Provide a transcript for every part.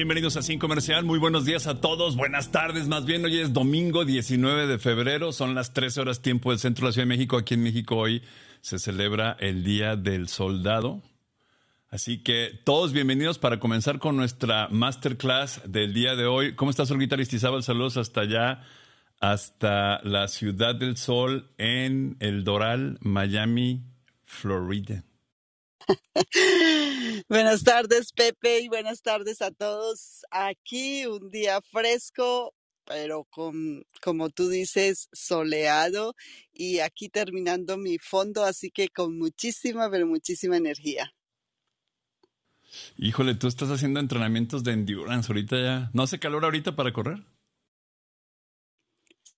bienvenidos a Sin Comercial. Muy buenos días a todos. Buenas tardes, más bien. Hoy es domingo 19 de febrero. Son las 13 horas tiempo del centro de la Ciudad de México. Aquí en México hoy se celebra el Día del Soldado. Así que todos bienvenidos para comenzar con nuestra masterclass del día de hoy. ¿Cómo estás, Olguita Aristizábal? Saludos hasta allá, hasta la Ciudad del Sol en El Doral, Miami, Florida. buenas tardes, Pepe, y buenas tardes a todos. Aquí un día fresco, pero con, como tú dices, soleado y aquí terminando mi fondo, así que con muchísima, pero muchísima energía. Híjole, tú estás haciendo entrenamientos de endurance ahorita ya. ¿No hace calor ahorita para correr?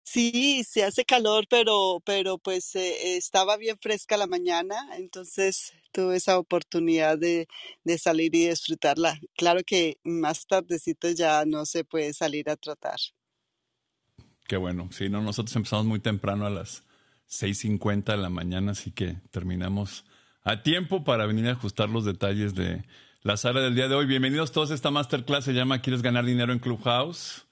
Sí, se hace calor, pero, pero pues eh, estaba bien fresca la mañana, entonces tuve esa oportunidad de, salir y disfrutarla. Claro que más tardecito ya no se puede salir a tratar. Qué bueno. Sí, no, nosotros empezamos muy temprano a las 6.50 de la mañana, así que terminamos a tiempo para venir a ajustar los detalles de la sala del día de hoy. Bienvenidos todos a esta masterclass, se llama ¿Quieres ganar dinero en Clubhouse?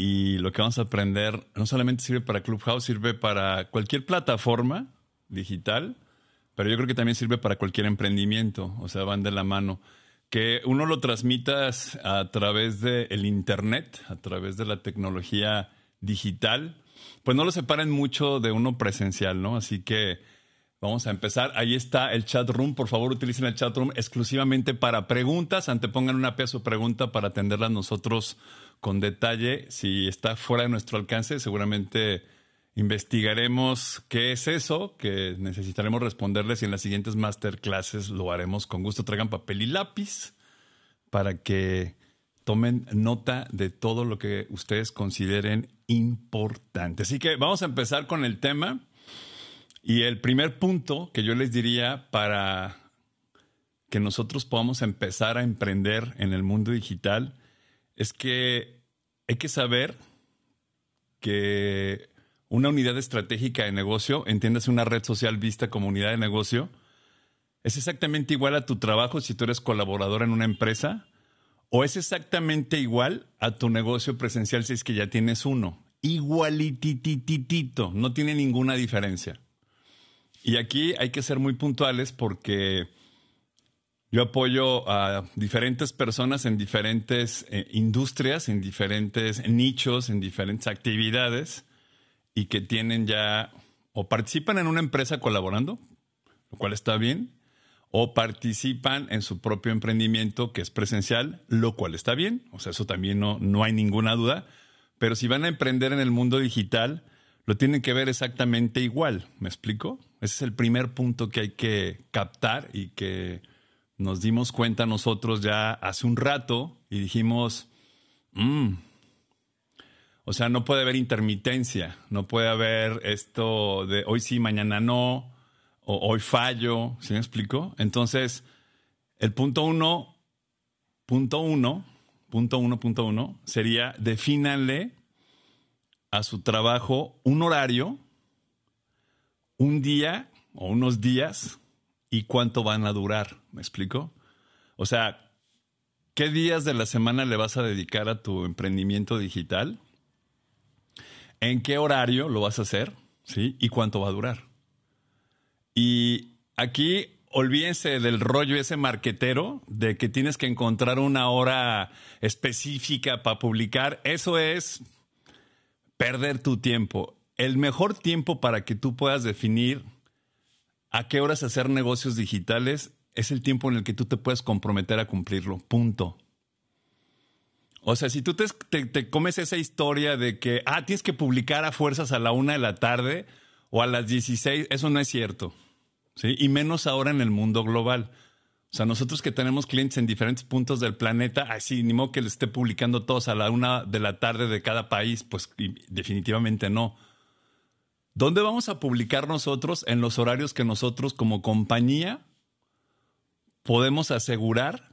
Y lo que vamos a aprender no solamente sirve para Clubhouse, sirve para cualquier plataforma digital, pero yo creo que también sirve para cualquier emprendimiento, o sea, van de la mano. Que uno lo transmitas a través del Internet, a través de la tecnología digital, pues no lo separen mucho de uno presencial, ¿no? Así que vamos a empezar. Ahí está el chat room. Por favor, utilicen el chat room exclusivamente para preguntas. Antepongan una pieza o pregunta para atenderla nosotros con detalle. Si está fuera de nuestro alcance, seguramente investigaremos qué es eso, que necesitaremos responderles y en las siguientes masterclasses lo haremos con gusto. Traigan papel y lápiz para que tomen nota de todo lo que ustedes consideren importante. Así que vamos a empezar con el tema. Y el primer punto que yo les diría para que nosotros podamos empezar a emprender en el mundo digital es que hay que saber que una unidad estratégica de negocio, entiéndase una red social vista como unidad de negocio, es exactamente igual a tu trabajo si tú eres colaborador en una empresa o es exactamente igual a tu negocio presencial si es que ya tienes uno. Igualitititito, no tiene ninguna diferencia. Y aquí hay que ser muy puntuales porque yo apoyo a diferentes personas en diferentes eh, industrias, en diferentes nichos, en diferentes actividades y que tienen ya o participan en una empresa colaborando, lo cual está bien, o participan en su propio emprendimiento que es presencial, lo cual está bien, o sea, eso también no, no hay ninguna duda, pero si van a emprender en el mundo digital, lo tienen que ver exactamente igual, ¿me explico? Ese es el primer punto que hay que captar y que nos dimos cuenta nosotros ya hace un rato y dijimos, mm, o sea, no puede haber intermitencia, no puede haber esto de hoy sí, mañana no, o hoy fallo, ¿sí me explico? Entonces, el punto uno, punto uno, punto uno, punto uno, sería defínale a su trabajo un horario, un día o unos días y cuánto van a durar. ¿Me explico? O sea, ¿qué días de la semana le vas a dedicar a tu emprendimiento digital? ¿En qué horario lo vas a hacer? ¿Sí? ¿Y cuánto va a durar? Y aquí olvídense del rollo ese marquetero de que tienes que encontrar una hora específica para publicar. Eso es perder tu tiempo. El mejor tiempo para que tú puedas definir a qué horas hacer negocios digitales es el tiempo en el que tú te puedes comprometer a cumplirlo. Punto. O sea, si tú te, comes esa historia de que, ah, tienes que publicar a fuerzas a la una de la tarde o a las 16, eso no es cierto. ¿sí? Y menos ahora en el mundo global. O sea, nosotros que tenemos clientes en diferentes puntos del planeta, así, ni modo que les esté publicando todos a la una de la tarde de cada país, pues definitivamente no. ¿Dónde vamos a publicar nosotros en los horarios que nosotros como compañía podemos asegurar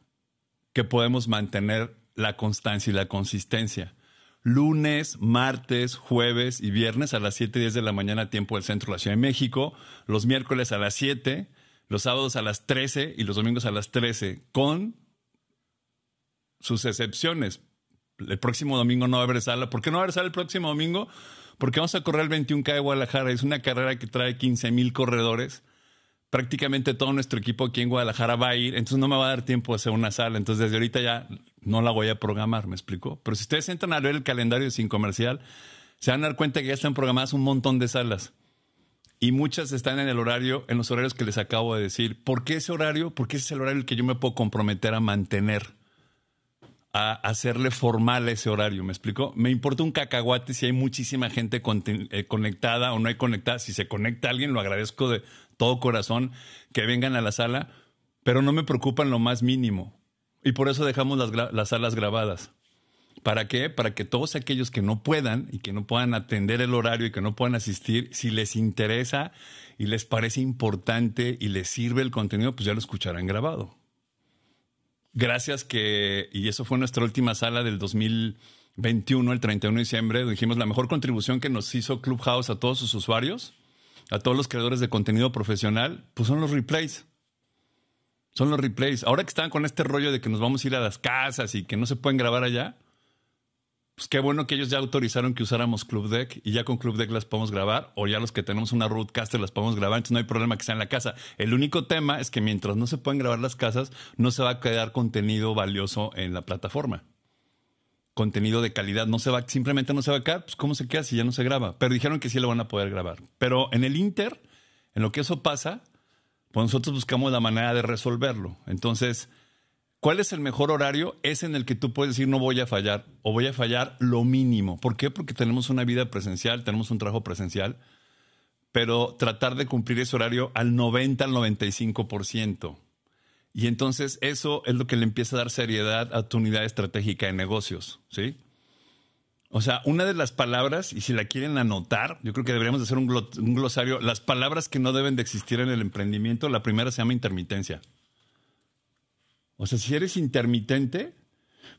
que podemos mantener la constancia y la consistencia? Lunes, martes, jueves y viernes a las 7 y 10 de la mañana, tiempo del centro de la Ciudad de México. Los miércoles a las 7, los sábados a las 13 y los domingos a las 13, con sus excepciones. El próximo domingo no va a haber sala. ¿Por qué no va a haber sala el próximo domingo? porque vamos a correr el 21K de Guadalajara. Es una carrera que trae 15 mil corredores. Prácticamente todo nuestro equipo aquí en Guadalajara va a ir, entonces no me va a dar tiempo de hacer una sala. Entonces, desde ahorita ya no la voy a programar, ¿me explico? Pero si ustedes entran a ver el calendario sin comercial, se van a dar cuenta que ya están programadas un montón de salas. Y muchas están en el horario, en los horarios que les acabo de decir. ¿Por qué ese horario? Porque ese es el horario que yo me puedo comprometer a mantener a hacerle formal ese horario, ¿me explico? Me importa un cacahuate si hay muchísima gente eh, conectada o no hay conectada. Si se conecta alguien, lo agradezco de todo corazón que vengan a la sala, pero no me preocupan lo más mínimo. Y por eso dejamos las, las salas grabadas. ¿Para qué? Para que todos aquellos que no puedan y que no puedan atender el horario y que no puedan asistir, si les interesa y les parece importante y les sirve el contenido, pues ya lo escucharán grabado gracias que, y eso fue nuestra última sala del 2021, el 31 de diciembre, dijimos la mejor contribución que nos hizo Clubhouse a todos sus usuarios, a todos los creadores de contenido profesional, pues son los replays. Son los replays. Ahora que están con este rollo de que nos vamos a ir a las casas y que no se pueden grabar allá, pues qué bueno que ellos ya autorizaron que usáramos Club Deck y ya con Club Deck las podemos grabar o ya los que tenemos una Rootcaster las podemos grabar, entonces no hay problema que sea en la casa. El único tema es que mientras no se pueden grabar las casas, no se va a quedar contenido valioso en la plataforma. Contenido de calidad no se va, simplemente no se va a quedar, pues cómo se queda si ya no se graba. Pero dijeron que sí lo van a poder grabar. Pero en el Inter, en lo que eso pasa, pues nosotros buscamos la manera de resolverlo. Entonces, ¿Cuál es el mejor horario? Es en el que tú puedes decir no voy a fallar o voy a fallar lo mínimo. ¿Por qué? Porque tenemos una vida presencial, tenemos un trabajo presencial, pero tratar de cumplir ese horario al 90, al 95%. Y entonces eso es lo que le empieza a dar seriedad a tu unidad estratégica de negocios, ¿sí? O sea, una de las palabras, y si la quieren anotar, yo creo que deberíamos hacer un, glosario, las palabras que no deben de existir en el emprendimiento, la primera se llama intermitencia. O sea, si eres intermitente,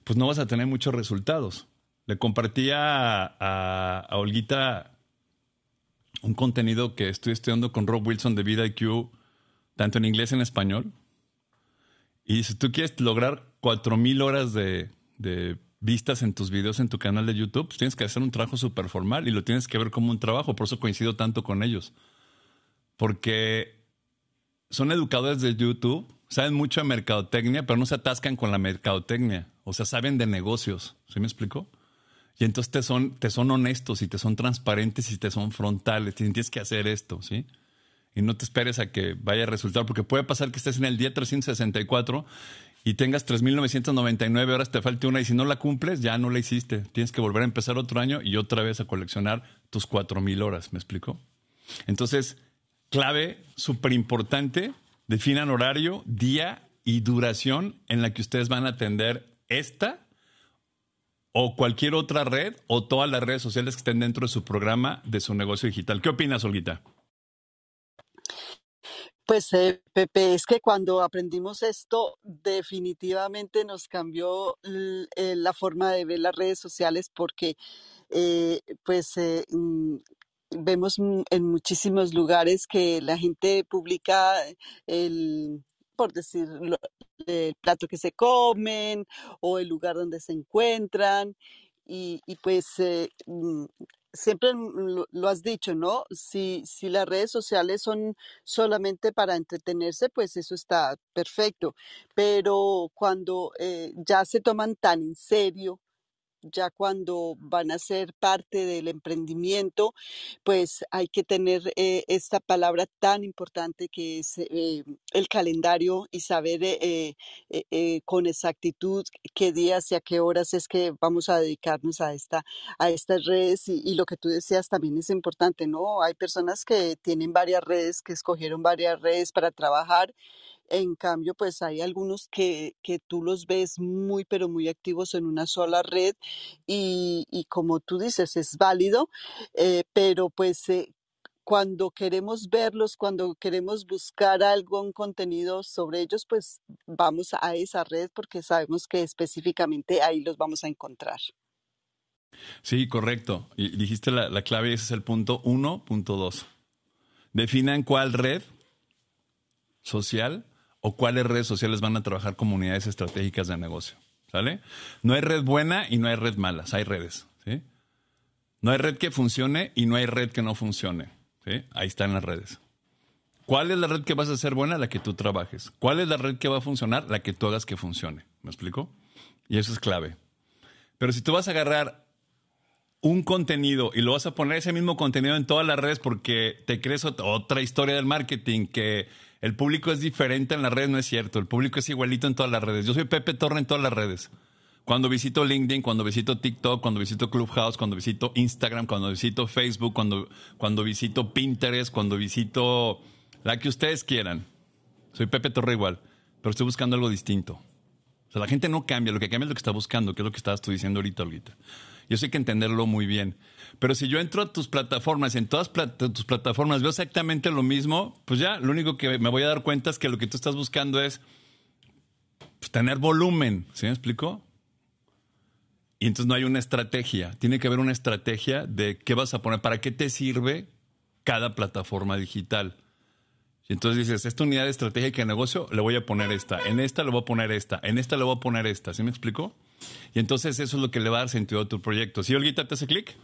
pues no vas a tener muchos resultados. Le compartía a, Olguita un contenido que estoy estudiando con Rob Wilson de Vida IQ, tanto en inglés como en español. Y si tú quieres lograr 4.000 horas de, de, vistas en tus videos en tu canal de YouTube, pues tienes que hacer un trabajo súper formal y lo tienes que ver como un trabajo. Por eso coincido tanto con ellos. Porque son educadores de YouTube saben mucho de mercadotecnia, pero no se atascan con la mercadotecnia. O sea, saben de negocios. ¿Sí me explicó? Y entonces te son, te son honestos y te son transparentes y te son frontales. Tienes que hacer esto, ¿sí? Y no te esperes a que vaya a resultar, porque puede pasar que estés en el día 364 y tengas 3.999 horas, te falte una y si no la cumples, ya no la hiciste. Tienes que volver a empezar otro año y otra vez a coleccionar tus 4.000 horas, ¿me explico? Entonces, clave súper importante definan horario, día y duración en la que ustedes van a atender esta o cualquier otra red o todas las redes sociales que estén dentro de su programa de su negocio digital. ¿Qué opinas, Olguita? Pues eh, Pepe, es que cuando aprendimos esto, definitivamente nos cambió eh, la forma de ver las redes sociales porque eh, pues eh, mm, vemos en muchísimos lugares que la gente publica el por decir el plato que se comen o el lugar donde se encuentran y, pues eh, mm, siempre lo, has dicho, ¿no? Si, las redes sociales son solamente para entretenerse, pues eso está perfecto. Pero cuando eh, ya se toman tan en serio ya cuando van a ser parte del emprendimiento, pues hay que tener eh, esta palabra tan importante que es eh, el calendario y saber eh, con exactitud qué días y a qué horas es que vamos a dedicarnos a, esta, a estas redes. Y, y lo que tú decías también es importante, ¿no? Hay personas que tienen varias redes, que escogieron varias redes para trabajar en cambio, pues hay algunos que, que tú los ves muy, pero muy activos en una sola red y, y como tú dices, es válido, eh, pero pues eh, cuando queremos verlos, cuando queremos buscar algún contenido sobre ellos, pues vamos a esa red porque sabemos que específicamente ahí los vamos a encontrar. Sí, correcto. Y dijiste la, la clave, ese es el punto 1.2. Definan cuál red social o cuáles redes sociales van a trabajar comunidades estratégicas de negocio. ¿Sale? No hay red buena y no hay red mala. hay redes. ¿sí? No hay red que funcione y no hay red que no funcione. ¿sí? Ahí están las redes. ¿Cuál es la red que vas a hacer buena? La que tú trabajes. ¿Cuál es la red que va a funcionar? La que tú hagas que funcione. ¿Me explico? Y eso es clave. Pero si tú vas a agarrar un contenido y lo vas a poner ese mismo contenido en todas las redes porque te crees otra historia del marketing que el público es diferente en las redes, no es cierto. El público es igualito en todas las redes. Yo soy Pepe Torre en todas las redes. Cuando visito LinkedIn, cuando visito TikTok, cuando visito Clubhouse, cuando visito Instagram, cuando visito Facebook, cuando, cuando visito Pinterest, cuando visito la que ustedes quieran. Soy Pepe Torre igual, pero estoy buscando algo distinto. O sea, la gente no cambia, lo que cambia es lo que está buscando, que es lo que estabas tú diciendo ahorita, ahorita. Yo sé hay que entenderlo muy bien. Pero si yo entro a tus plataformas, en todas tus plataformas veo exactamente lo mismo, pues ya lo único que me voy a dar cuenta es que lo que tú estás buscando es pues, tener volumen. ¿Sí me explico? Y entonces no hay una estrategia. Tiene que haber una estrategia de qué vas a poner, para qué te sirve cada plataforma digital. Y entonces dices, esta unidad estrategia de negocio le voy a poner esta, en esta le voy a poner esta, en esta le voy a poner esta. ¿Sí me explico? Y entonces eso es lo que le va a dar sentido a tu proyecto. ¿Sí, Olguita, te hace clic?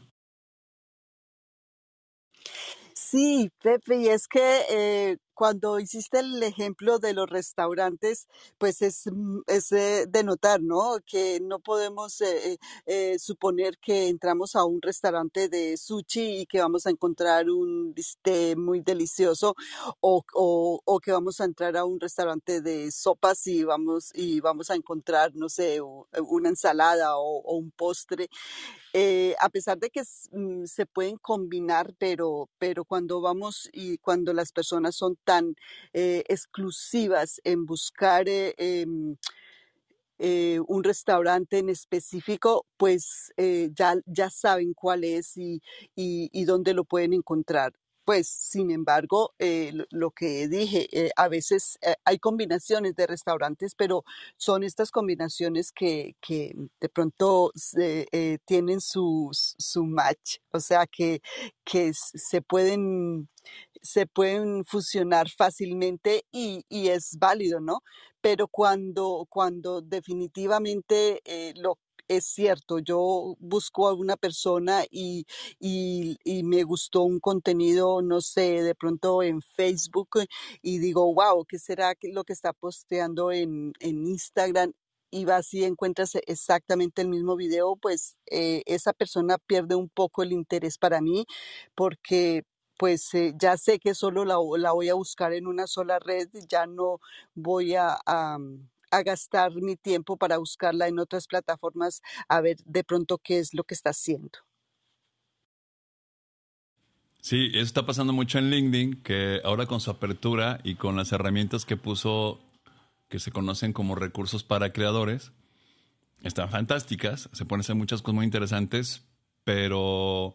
Sí, Pepe, y es que eh, cuando hiciste el ejemplo de los restaurantes, pues es, mm, eh, de notar, ¿no? Que no podemos eh, eh, suponer que entramos a un restaurante de sushi y que vamos a encontrar un bistec muy delicioso o, o, que vamos a entrar a un restaurante de sopas y vamos, y vamos a encontrar, no sé, una ensalada o, un postre. a pesar de que mm, se pueden combinar, pero, pero cuando vamos y cuando las personas son tan eh, exclusivas en buscar eh, em, eh, un restaurante en específico, pues ya, ya saben cuál es y, dónde lo pueden encontrar pues sin embargo, lo que dije, a veces hay combinaciones de restaurantes, pero son estas combinaciones que, que de pronto tienen su, su match, o sea, que, que se pueden se pueden fusionar fácilmente y, es válido, ¿no? Pero cuando, cuando definitivamente eh, lo es cierto, yo busco a una persona y, me gustó un contenido, no sé, de pronto en Facebook eh, y digo, wow, ¿qué será lo que está posteando en, Instagram? y vas y encuentras exactamente el mismo video, pues eh, esa persona pierde un poco el interés para mí porque pues eh, ya sé que solo la, voy a buscar en una sola red, ya no voy mm, a, gastar mi tiempo para buscarla en otras plataformas a ver de pronto qué es lo que está haciendo. Sí, eso está pasando mucho en LinkedIn, que ahora con su apertura y con las herramientas que puso, que se conocen como recursos para creadores, están fantásticas, se pueden hacer muchas cosas muy interesantes, pero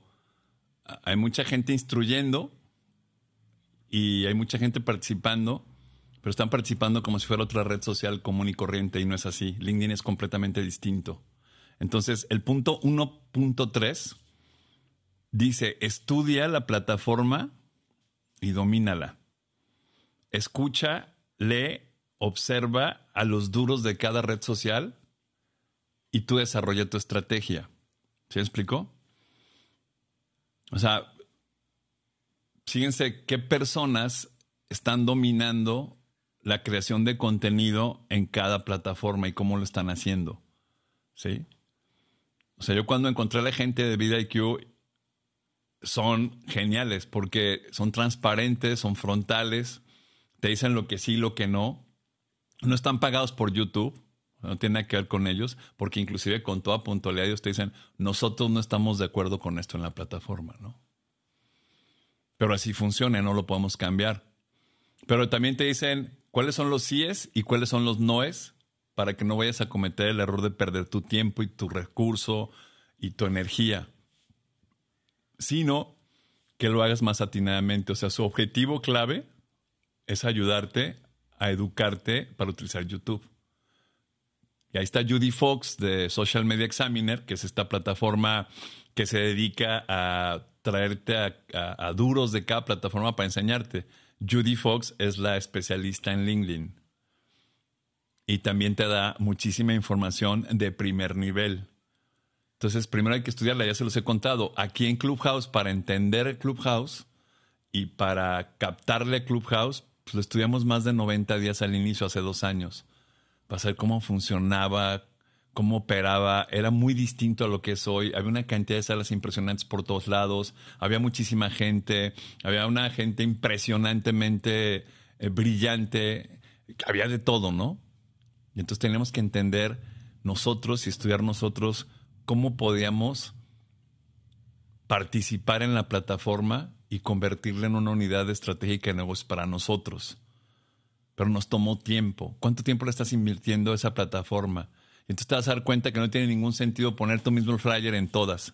hay mucha gente instruyendo y hay mucha gente participando, pero están participando como si fuera otra red social común y corriente y no es así. LinkedIn es completamente distinto. Entonces, el punto 1.3 dice, estudia la plataforma y domínala. Escucha, lee, observa a los duros de cada red social y tú desarrolla tu estrategia. ¿Se explicó? O sea, fíjense qué personas están dominando la creación de contenido en cada plataforma y cómo lo están haciendo. ¿Sí? O sea, yo cuando encontré a la gente de VidIQ, son geniales porque son transparentes, son frontales, te dicen lo que sí, lo que no. No están pagados por YouTube no tiene que ver con ellos, porque inclusive con toda puntualidad ellos te dicen, nosotros no estamos de acuerdo con esto en la plataforma, ¿no? Pero así funciona, no lo podemos cambiar. Pero también te dicen cuáles son los síes y cuáles son los noes para que no vayas a cometer el error de perder tu tiempo y tu recurso y tu energía, sino que lo hagas más atinadamente. O sea, su objetivo clave es ayudarte a educarte para utilizar YouTube. Y ahí está Judy Fox de Social Media Examiner, que es esta plataforma que se dedica a traerte a, duros de cada plataforma para enseñarte. Judy Fox es la especialista en LinkedIn. Y también te da muchísima información de primer nivel. Entonces, primero hay que estudiarla, ya se los he contado. Aquí en Clubhouse, para entender Clubhouse y para captarle Clubhouse, pues lo estudiamos más de 90 días al inicio, hace dos años para saber cómo funcionaba, cómo operaba, era muy distinto a lo que es hoy. Había una cantidad de salas impresionantes por todos lados, había muchísima gente, había una gente impresionantemente eh, brillante, había de todo, ¿no? Y entonces teníamos que entender nosotros y estudiar nosotros cómo podíamos participar en la plataforma y convertirla en una unidad estratégica de negocios para nosotros pero nos tomó tiempo. ¿Cuánto tiempo le estás invirtiendo a esa plataforma? Y entonces te vas a dar cuenta que no tiene ningún sentido poner tu mismo flyer en todas.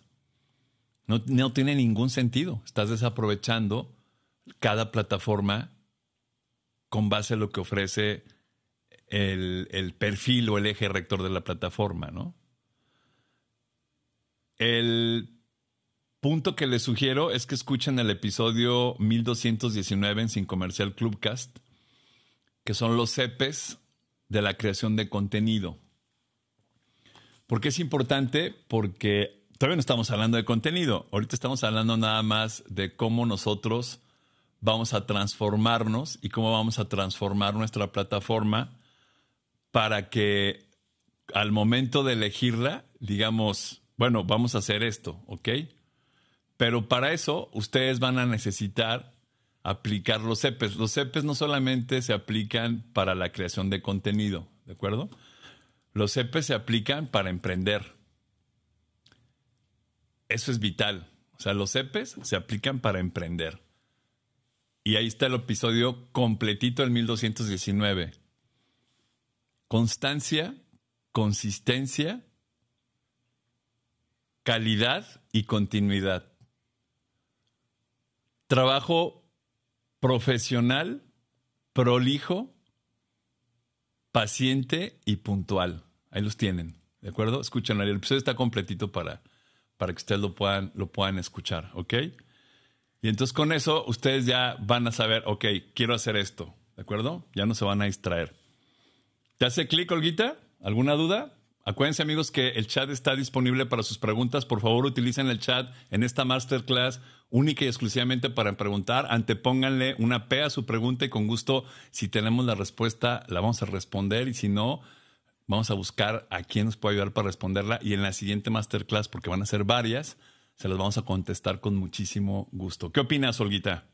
No, tiene ningún sentido. Estás desaprovechando cada plataforma con base a lo que ofrece el, el, perfil o el eje rector de la plataforma, ¿no? El punto que les sugiero es que escuchen el episodio 1219 en Sin Comercial Clubcast que son los CEPES de la creación de contenido. ¿Por qué es importante? Porque todavía no estamos hablando de contenido, ahorita estamos hablando nada más de cómo nosotros vamos a transformarnos y cómo vamos a transformar nuestra plataforma para que al momento de elegirla, digamos, bueno, vamos a hacer esto, ¿ok? Pero para eso ustedes van a necesitar aplicar los CEPES. Los CEPES no solamente se aplican para la creación de contenido, ¿de acuerdo? Los CEPES se aplican para emprender. Eso es vital. O sea, los EPEs se aplican para emprender. Y ahí está el episodio completito del 1219. Constancia, consistencia, calidad y continuidad. Trabajo profesional, prolijo, paciente y puntual. Ahí los tienen, ¿de acuerdo? Escuchen, el episodio está completito para, para que ustedes lo puedan, lo puedan escuchar, ¿ok? Y entonces con eso ustedes ya van a saber, ok, quiero hacer esto, ¿de acuerdo? Ya no se van a distraer. ¿Te hace clic, Olguita? ¿Alguna duda? Acuérdense amigos que el chat está disponible para sus preguntas. Por favor utilicen el chat en esta masterclass única y exclusivamente para preguntar. Antepónganle una P a su pregunta y con gusto, si tenemos la respuesta, la vamos a responder y si no, vamos a buscar a quién nos puede ayudar para responderla y en la siguiente masterclass, porque van a ser varias, se las vamos a contestar con muchísimo gusto. ¿Qué opinas, Olguita?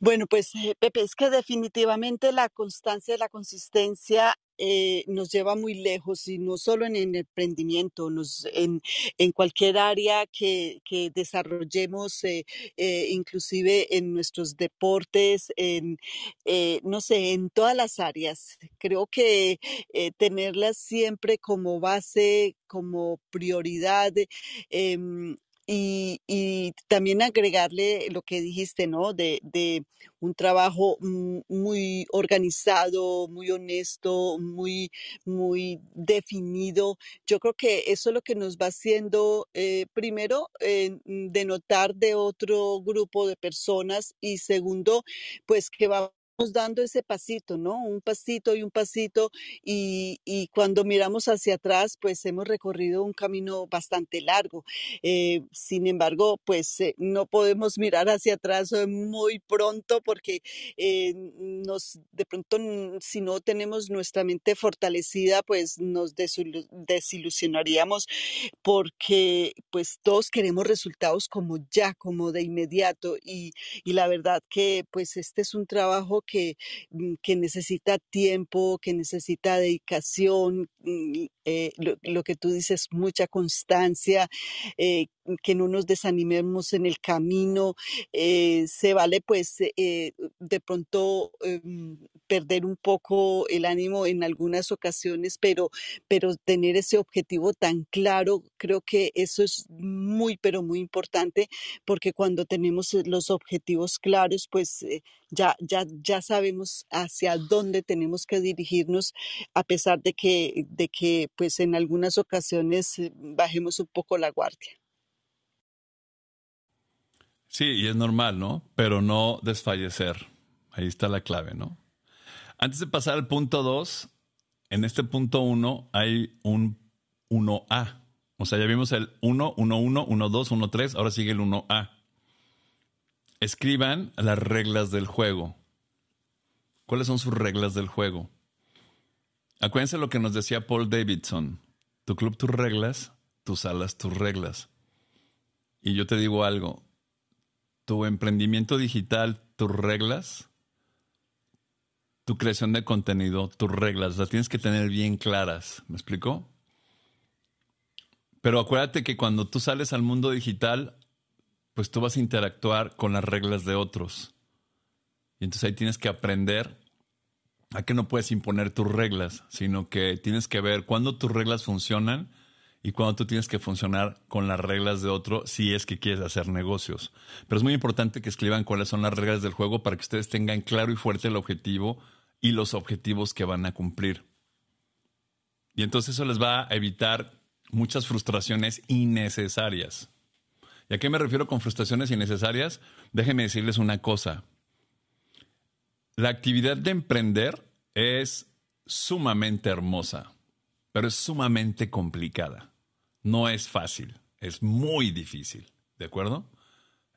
Bueno, pues eh, Pepe, es que definitivamente la constancia y la consistencia eh, nos lleva muy lejos y no solo en el emprendimiento, en, cualquier área que, desarrollemos, eh, eh, inclusive en nuestros deportes, en, no sé, en todas las áreas. Creo que tenerlas siempre como base, como prioridad, em, y, y, también agregarle lo que dijiste, ¿no? De, un trabajo muy organizado, muy honesto, muy, muy definido. Yo creo que eso es lo que nos va haciendo, eh, primero, eh, denotar de otro grupo de personas y segundo, pues que va dando ese pasito, ¿no? Un pasito y un pasito y, cuando miramos hacia atrás, pues hemos recorrido un camino bastante largo. Eh, sin embargo, pues eh, no podemos mirar hacia atrás eh, muy pronto porque nos, de pronto, si no tenemos nuestra mente fortalecida, pues nos desilusionaríamos porque pues todos queremos resultados como ya, como de inmediato y, y la verdad que pues este es un trabajo Mm, que, necesita tiempo, que necesita dedicación, mm, eh, lo, que tú dices, mucha constancia, eh, que no nos desanimemos en el camino. Eh, se vale pues de pronto em, perder un poco el ánimo en algunas ocasiones, pero, tener ese objetivo tan claro, creo que eso es muy, pero muy importante, porque cuando tenemos eh, los objetivos claros, pues eh, ya, sabemos hacia dónde tenemos que dirigirnos, a pesar de que, de que pues en algunas ocasiones eh, bajemos un poco la guardia. Sí, y es normal, ¿no? Pero no desfallecer. Ahí está la clave, ¿no? Antes de pasar al punto 2, en este punto 1 hay un 1A. O sea, ya vimos el 1, 1, 1, 1, 2, 1, 3, ahora sigue el 1A. Escriban las reglas del juego. ¿Cuáles son sus reglas del juego? Acuérdense lo que nos decía Paul Davidson. Tu club, tus reglas, tus salas, tus reglas. Y yo te digo algo. Tu emprendimiento digital, tus reglas, tu creación de contenido, tus reglas, las tienes que tener bien claras. ¿Me explico? Pero acuérdate que cuando tú sales al mundo digital, pues tú vas a interactuar con las reglas de otros. Y entonces ahí tienes que aprender a que no puedes imponer tus reglas, sino que tienes que ver cuándo tus reglas funcionan y cuándo tú tienes que funcionar con las reglas de otro si es que quieres hacer negocios. Pero es muy importante que escriban cuáles son las reglas del juego para que ustedes tengan claro y fuerte el objetivo y los objetivos que van a cumplir. Y entonces eso les va a evitar muchas frustraciones innecesarias. ¿Y a qué me refiero con frustraciones innecesarias? Déjenme decirles una cosa. La actividad de emprender es sumamente hermosa, pero es sumamente complicada. No es fácil, es muy difícil, ¿de acuerdo?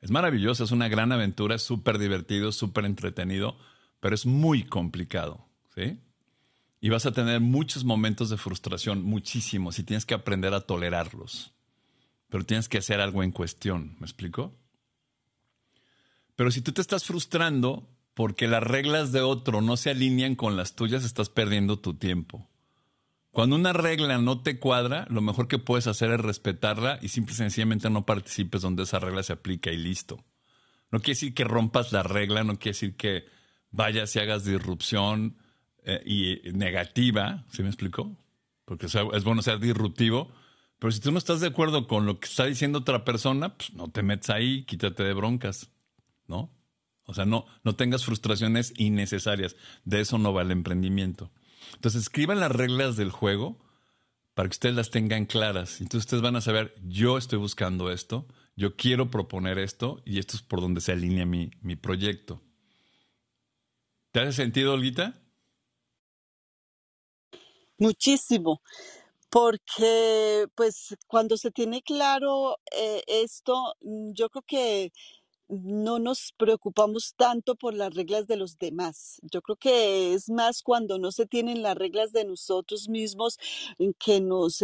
Es maravillosa. es una gran aventura, súper divertido, súper entretenido, pero es muy complicado, ¿sí? Y vas a tener muchos momentos de frustración, muchísimos, y tienes que aprender a tolerarlos. Pero tienes que hacer algo en cuestión, ¿me explico? Pero si tú te estás frustrando porque las reglas de otro no se alinean con las tuyas, estás perdiendo tu tiempo. Cuando una regla no te cuadra, lo mejor que puedes hacer es respetarla y simple y sencillamente no participes donde esa regla se aplica y listo. No quiere decir que rompas la regla, no quiere decir que Vaya, si hagas disrupción eh, y negativa, ¿se me explicó? Porque es bueno ser disruptivo, pero si tú no estás de acuerdo con lo que está diciendo otra persona, pues no te metas ahí, quítate de broncas, ¿no? O sea, no, no tengas frustraciones innecesarias. De eso no va el emprendimiento. Entonces, escriban las reglas del juego para que ustedes las tengan claras. Entonces, ustedes van a saber, yo estoy buscando esto, yo quiero proponer esto y esto es por donde se alinea mi proyecto. ¿Te hace sentido, Olguita? Muchísimo, porque pues cuando se tiene claro eh, esto, mm, yo creo que no nos preocupamos tanto por las reglas de los demás. Yo creo que es más cuando no se tienen las reglas de nosotros mismos que nos,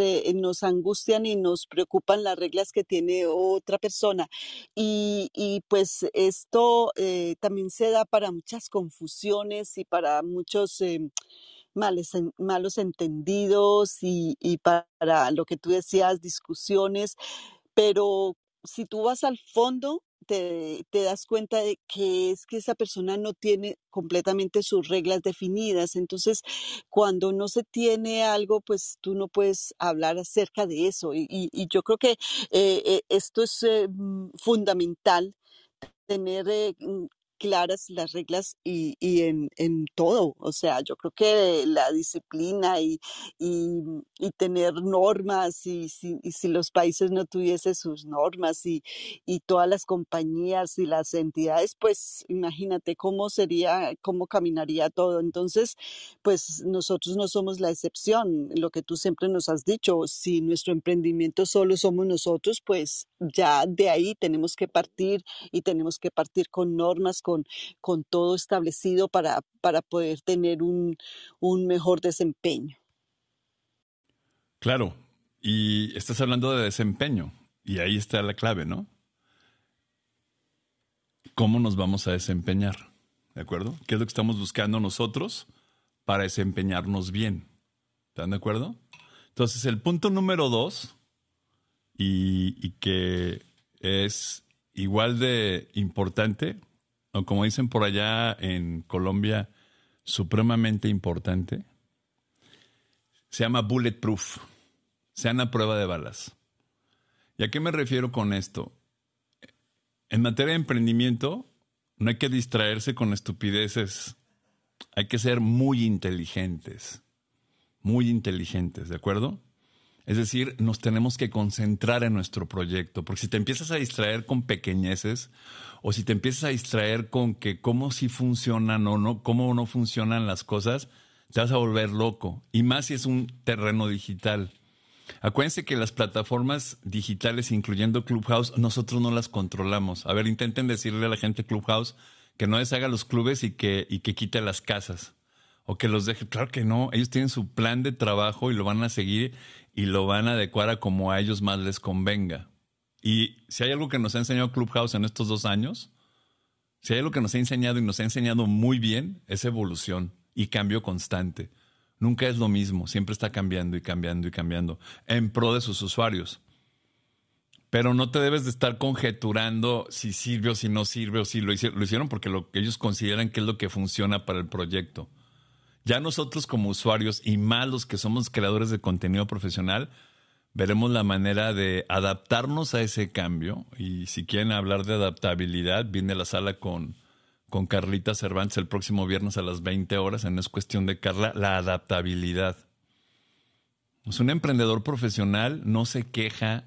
angustian y nos preocupan las reglas que tiene otra persona. Y, pues esto eh, también se da para muchas confusiones y para muchos... Em, malos entendidos y, y para lo que tú decías, discusiones, pero si tú vas al fondo, te, das cuenta de que es que esa persona no tiene completamente sus reglas definidas. Entonces, cuando no se tiene algo, pues tú no puedes hablar acerca de eso. Y, y, yo creo que eh, eh, esto es eh, mm, fundamental tener mm, claras las reglas y, y en, en, todo. O sea, yo creo que la disciplina y, y, y tener normas y si, si los países no tuviesen sus normas y, todas las compañías y las entidades, pues imagínate cómo sería, cómo caminaría todo. Entonces, pues nosotros no somos la excepción. Lo que tú siempre nos has dicho, si nuestro emprendimiento solo somos nosotros, pues ya de ahí tenemos que partir y tenemos que partir con normas con, todo establecido para, poder tener un, mejor desempeño. Claro, y estás hablando de desempeño, y ahí está la clave, ¿no? ¿Cómo nos vamos a desempeñar? ¿De acuerdo? ¿Qué es lo que estamos buscando nosotros para desempeñarnos bien? ¿Están de acuerdo? Entonces, el punto número dos, y que es igual de importante, o como dicen por allá en Colombia, supremamente importante, se llama bulletproof, sean a prueba de balas. ¿Y a qué me refiero con esto? En materia de emprendimiento, no hay que distraerse con estupideces, hay que ser muy inteligentes, muy inteligentes, ¿de acuerdo? Es decir, nos tenemos que concentrar en nuestro proyecto, porque si te empiezas a distraer con pequeñeces o si te empiezas a distraer con que cómo sí funcionan o no, cómo no funcionan las cosas, te vas a volver loco, y más si es un terreno digital. Acuérdense que las plataformas digitales, incluyendo Clubhouse, nosotros no las controlamos. A ver, intenten decirle a la gente Clubhouse que no deshaga los clubes y que, y que quite las casas o que los deje. Claro que no, ellos tienen su plan de trabajo y lo van a seguir y lo van a adecuar a como a ellos más les convenga. Y si hay algo que nos ha enseñado Clubhouse en estos dos años, si hay algo que nos ha enseñado y nos ha enseñado muy bien, es evolución y cambio constante. Nunca es lo mismo, siempre está cambiando y cambiando y cambiando en pro de sus usuarios. Pero no te debes de estar conjeturando si sirve o si no sirve o si lo hicieron, lo hicieron porque lo que ellos consideran que es lo que funciona para el proyecto. Ya nosotros como usuarios y malos que somos creadores de contenido profesional, veremos la manera de adaptarnos a ese cambio. Y si quieren hablar de adaptabilidad, viene a la sala con, con Carlita Cervantes el próximo viernes a las 20 horas. En Es cuestión de Carla, la adaptabilidad. un emprendedor profesional no se queja,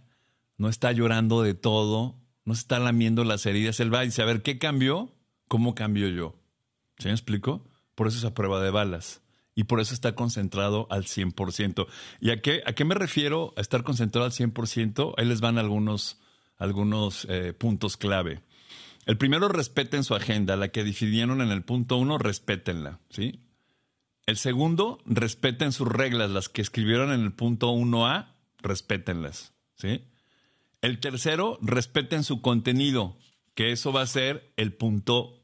no está llorando de todo, no se está lamiendo las heridas. Él va y dice, a ver, ¿qué cambió? ¿Cómo cambio yo? ¿Se me explicó? Por eso es a prueba de balas y por eso está concentrado al 100%. ¿Y a qué, a qué me refiero a estar concentrado al 100%? Ahí les van algunos, algunos eh, puntos clave. El primero, respeten su agenda. La que decidieron en el punto uno, respétenla. ¿sí? El segundo, respeten sus reglas. Las que escribieron en el punto 1A, respétenlas. ¿sí? El tercero, respeten su contenido, que eso va a ser el punto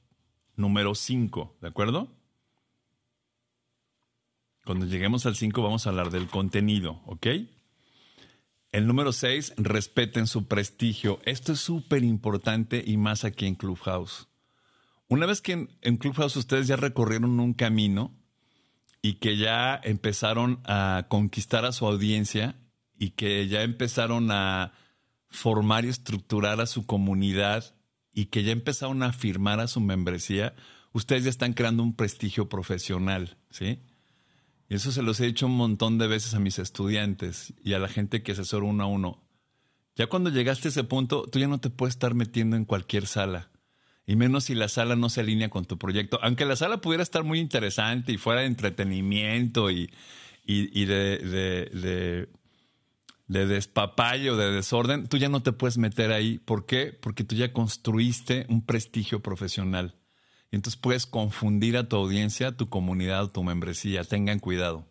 número 5. ¿De acuerdo? Cuando lleguemos al 5 vamos a hablar del contenido, ¿ok? El número 6, respeten su prestigio. Esto es súper importante y más aquí en Clubhouse. Una vez que en, Clubhouse ustedes ya recorrieron un camino y que ya empezaron a conquistar a su audiencia y que ya empezaron a formar y estructurar a su comunidad y que ya empezaron a firmar a su membresía, ustedes ya están creando un prestigio profesional, ¿sí? eso se los he dicho un montón de veces a mis estudiantes y a la gente que asesoro uno a uno. Ya cuando llegaste a ese punto, tú ya no te puedes estar metiendo en cualquier sala. Y menos si la sala no se alinea con tu proyecto. Aunque la sala pudiera estar muy interesante y fuera de entretenimiento y, de, de, de, o de desorden, tú ya no te puedes meter ahí. ¿Por qué? Porque tú ya construiste un prestigio profesional. Y entonces puedes confundir a tu audiencia, tu comunidad, tu membresía. Tengan cuidado.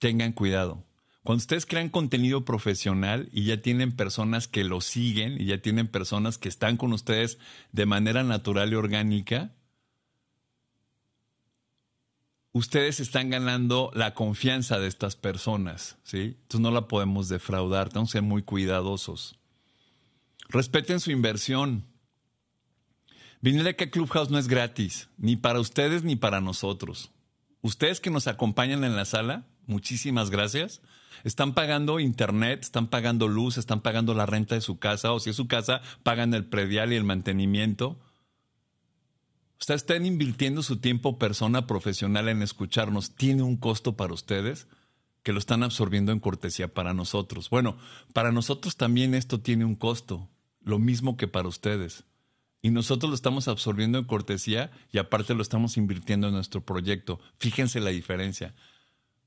Tengan cuidado. Cuando ustedes crean contenido profesional y ya tienen personas que lo siguen y ya tienen personas que están con ustedes de manera natural y orgánica, ustedes están ganando la confianza de estas personas, ¿sí? Entonces no la podemos defraudar, tenemos que ser muy cuidadosos. Respeten su inversión de Clubhouse no es gratis, ni para ustedes ni para nosotros. Ustedes que nos acompañan en la sala, muchísimas gracias. Están pagando internet, están pagando luz, están pagando la renta de su casa, o si es su casa, pagan el predial y el mantenimiento. Ustedes están invirtiendo su tiempo persona profesional en escucharnos. Tiene un costo para ustedes que lo están absorbiendo en cortesía para nosotros. Bueno, para nosotros también esto tiene un costo, lo mismo que para ustedes y nosotros lo estamos absorbiendo en cortesía y aparte lo estamos invirtiendo en nuestro proyecto. Fíjense la diferencia.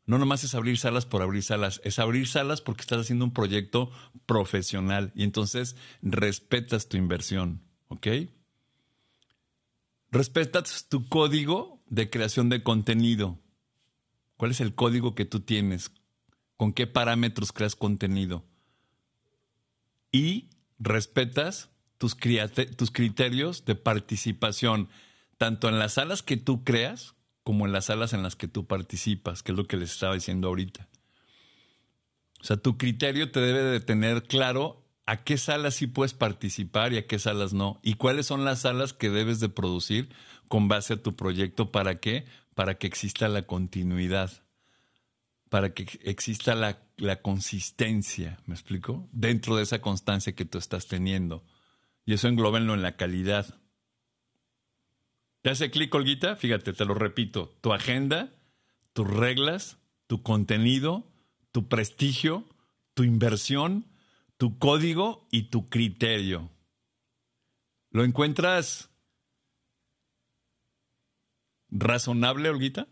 No nomás es abrir salas por abrir salas, es abrir salas porque estás haciendo un proyecto profesional y entonces respetas tu inversión, ¿ok? Respetas tu código de creación de contenido. ¿Cuál es el código que tú tienes? ¿Con qué parámetros creas contenido? Y respetas tus, criterios de participación, tanto en las salas que tú creas como en las salas en las que tú participas, que es lo que les estaba diciendo ahorita. O sea, tu criterio te debe de tener claro a qué salas sí puedes participar y a qué salas no, y cuáles son las salas que debes de producir con base a tu proyecto para qué, para que exista la continuidad, para que exista la consistencia, ¿me explico? Dentro de esa constancia que tú estás teniendo y eso englobenlo en la calidad. ¿Te hace clic, Olguita? Fíjate, te lo repito, tu agenda, tus reglas, tu contenido, tu prestigio, tu inversión, tu código y tu criterio. ¿Lo encuentras razonable, Olguita?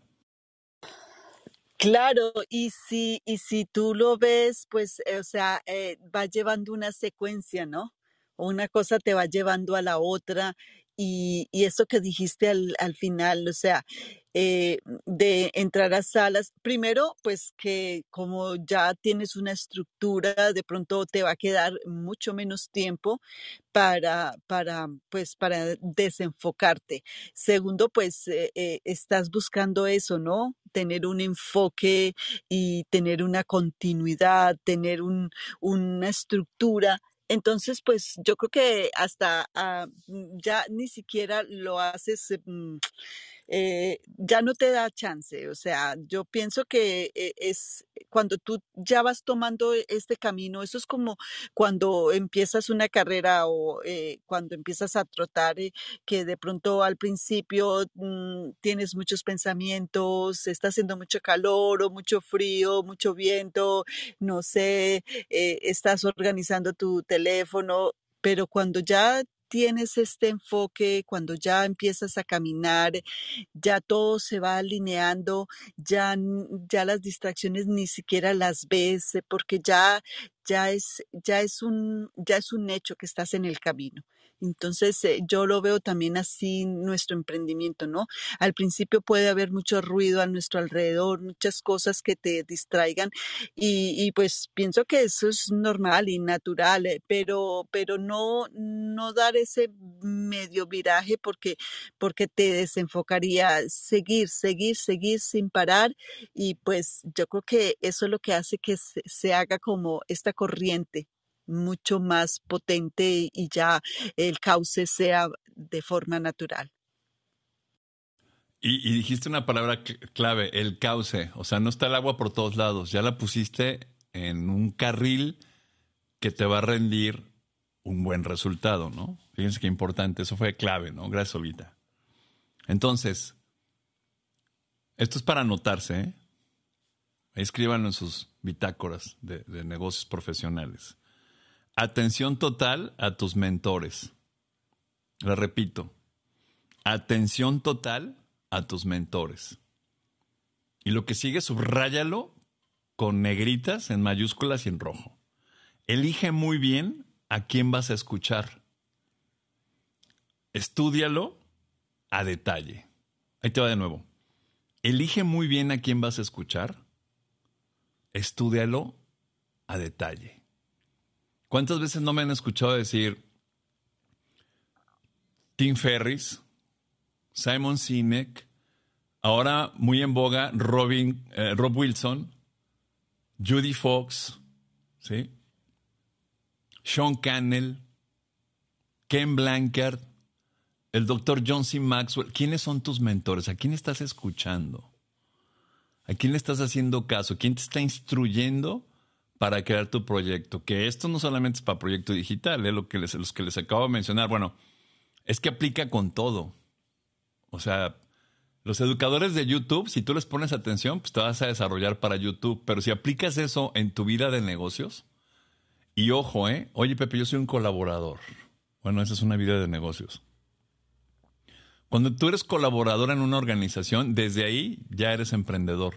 Claro, y si, y si tú lo ves, pues, eh, o sea, eh, va llevando una secuencia, ¿no? una cosa te va llevando a la otra y, eso que dijiste al, al final, o sea, eh, de entrar a salas, primero, pues que como ya tienes una estructura, de pronto te va a quedar mucho menos tiempo para, para, pues, para desenfocarte. Segundo, pues eh, eh, estás buscando eso, ¿no? Tener un enfoque y tener una continuidad, tener un, una estructura entonces, pues yo creo que hasta ah, mm, ya ni siquiera lo haces. Em, eh, ya no te da chance. O sea, yo pienso que eh, es eh, cuando tú ya vas tomando e, este camino, eso es como cuando empiezas una carrera o cuando empiezas a trotar, que de pronto al principio mm, tienes muchos pensamientos, está haciendo mucho calor o mucho frío, mucho viento, no sé, estás organizando tu teléfono, pero cuando ya tienes este enfoque, cuando ya empiezas a caminar, ya todo se va alineando, ya, ya las distracciones ni siquiera las ves, eh, porque ya, ya, es, ya, es un, ya es un hecho que estás en el camino. Entonces, eh, yo lo veo también así nuestro emprendimiento, ¿no? Al principio puede haber mucho ruido a nuestro alrededor, muchas cosas que te distraigan y, pues pienso que eso es normal y natural, eh, pero, pero no, no dar ese medio viraje porque, porque te desenfocaría, seguir, seguir, seguir sin parar y pues yo creo que eso es lo que hace que se haga como esta corriente mucho más potente y ya el cauce sea de forma natural. Y, dijiste una palabra clave, el cauce. O sea, no está el agua por todos lados. Ya la pusiste en un carril que te va a rendir un buen resultado, ¿no? Fíjense qué importante. Eso fue clave, ¿no? Gracias, Olvita. Entonces, esto es para anotarse, ¿eh? Escríbanlo en sus bitácoras de negocios profesionales atención total a tus mentores. La repito, atención total a tus mentores. Y lo que sigue, subráyalo con negritas, en mayúsculas y en rojo. Elige muy bien a quién vas a escuchar. Estúdialo a detalle. Ahí te va de nuevo. Elige muy bien a quién vas a escuchar. Estúdialo a detalle. ¿Cuántas veces no me han escuchado decir Tim Ferris, Simon Sinek, ahora muy en boga eh, Rob Wilson, Judy Fox, ¿sí? Sean Cannell, Ken Blanchard, el doctor John C. Maxwell. ¿Quiénes son tus mentores? ¿A quién estás escuchando? ¿A quién le estás haciendo caso? ¿Quién te está instruyendo para crear tu proyecto. Que esto no solamente es para proyecto digital, es eh, Lo que les, los que les acabo de mencionar. Bueno, es que aplica con todo. O sea, los educadores de YouTube, si tú les pones atención, pues te vas a desarrollar para YouTube. Pero si aplicas eso en tu vida de negocios, y ojo, eh, Oye, Pepe, yo soy un colaborador. Bueno, esa es una vida de negocios. Cuando tú eres colaborador en una organización, desde ahí ya eres emprendedor.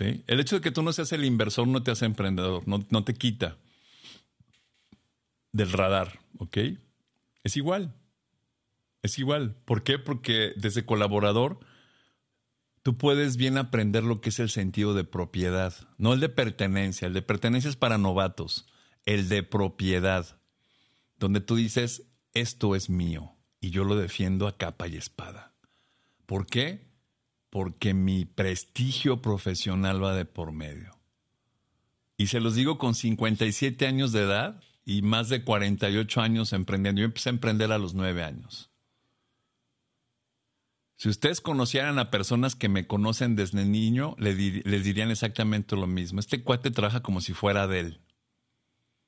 El hecho de que tú no seas el inversor no te hace emprendedor, no, no te quita del radar, ¿ok? Es igual, es igual. ¿Por qué? Porque desde colaborador tú puedes bien aprender lo que es el sentido de propiedad, no el de pertenencia, el de pertenencia es para novatos, el de propiedad, donde tú dices, esto es mío y yo lo defiendo a capa y espada. ¿Por qué? porque mi prestigio profesional va de por medio. Y se los digo con 57 años de edad y más de 48 años emprendiendo. Yo empecé a emprender a los 9 años. Si ustedes conocieran a personas que me conocen desde niño, les, dirían exactamente lo mismo. Este cuate trabaja como si fuera de él.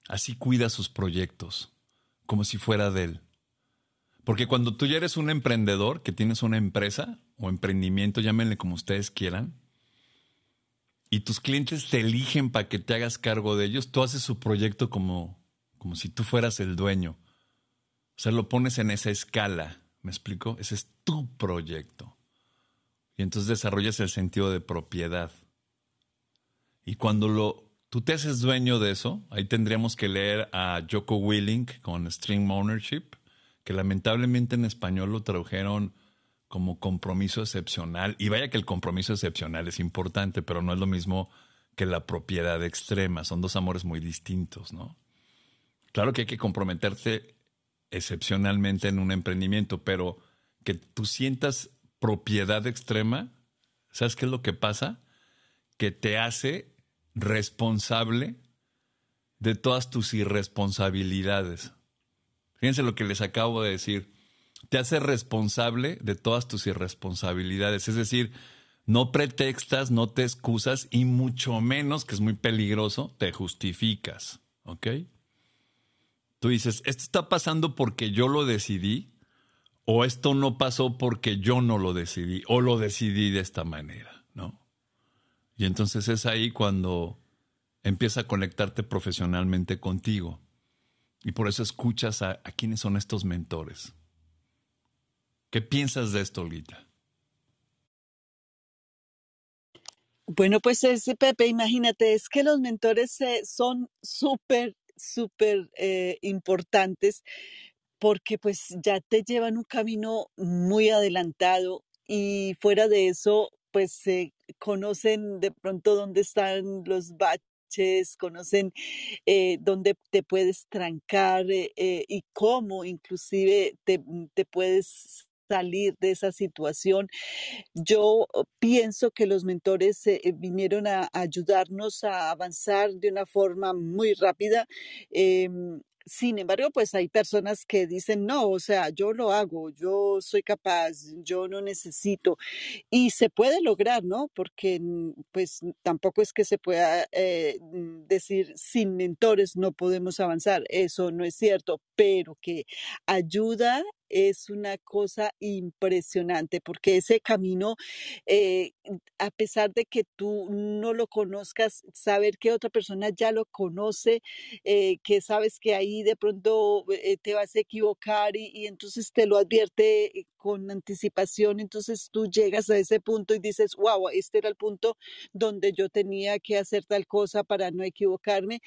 Así cuida sus proyectos, como si fuera de él. Porque cuando tú ya eres un emprendedor, que tienes una empresa o emprendimiento, llámenle como ustedes quieran, y tus clientes te eligen para que te hagas cargo de ellos, tú haces su proyecto como, como si tú fueras el dueño. O sea, lo pones en esa escala, ¿me explico? Ese es tu proyecto. Y entonces desarrollas el sentido de propiedad. Y cuando lo, tú te haces dueño de eso, ahí tendríamos que leer a Joko Willing con String Ownership que lamentablemente en español lo tradujeron como compromiso excepcional. Y vaya que el compromiso excepcional es importante, pero no es lo mismo que la propiedad extrema. Son dos amores muy distintos, ¿no? Claro que hay que comprometerte excepcionalmente en un emprendimiento, pero que tú sientas propiedad extrema, ¿sabes qué es lo que pasa? Que te hace responsable de todas tus irresponsabilidades. Fíjense lo que les acabo de decir. Te hace responsable de todas tus irresponsabilidades. Es decir, no pretextas, no te excusas y mucho menos, que es muy peligroso, te justificas. ¿Ok? Tú dices, esto está pasando porque yo lo decidí o esto no pasó porque yo no lo decidí o lo decidí de esta manera, ¿no? Y entonces es ahí cuando empieza a conectarte profesionalmente contigo. Y por eso escuchas a, quiénes son estos mentores. ¿Qué piensas de esto, Olguita? Bueno, pues ese eh, Pepe, imagínate, es que los mentores eh, son súper, súper eh, importantes porque pues ya te llevan un camino muy adelantado y fuera de eso, pues se conocen de pronto dónde están los baches conocen eh, dónde te puedes trancar eh, eh, y cómo inclusive mm, te, puedes salir de esa situación. Yo oh, pienso que los mentores vinieron a ayudarnos a avanzar de una forma muy rápida. Em, sin embargo, pues hay personas que dicen, no, o sea, yo lo hago, yo soy capaz, yo no necesito. Y se puede lograr, ¿no? Porque pues tampoco es que se pueda eh, decir, sin mentores no podemos avanzar, eso no es cierto, pero que ayuda es una cosa impresionante porque ese camino, eh, a pesar de que tú no lo conozcas, saber que otra persona ya lo conoce, eh, que sabes que ahí de pronto eh, te vas a equivocar y, y, entonces te lo advierte con anticipación, entonces tú llegas a ese punto y dices, wow, este era el punto donde yo tenía que hacer tal cosa para no equivocarme.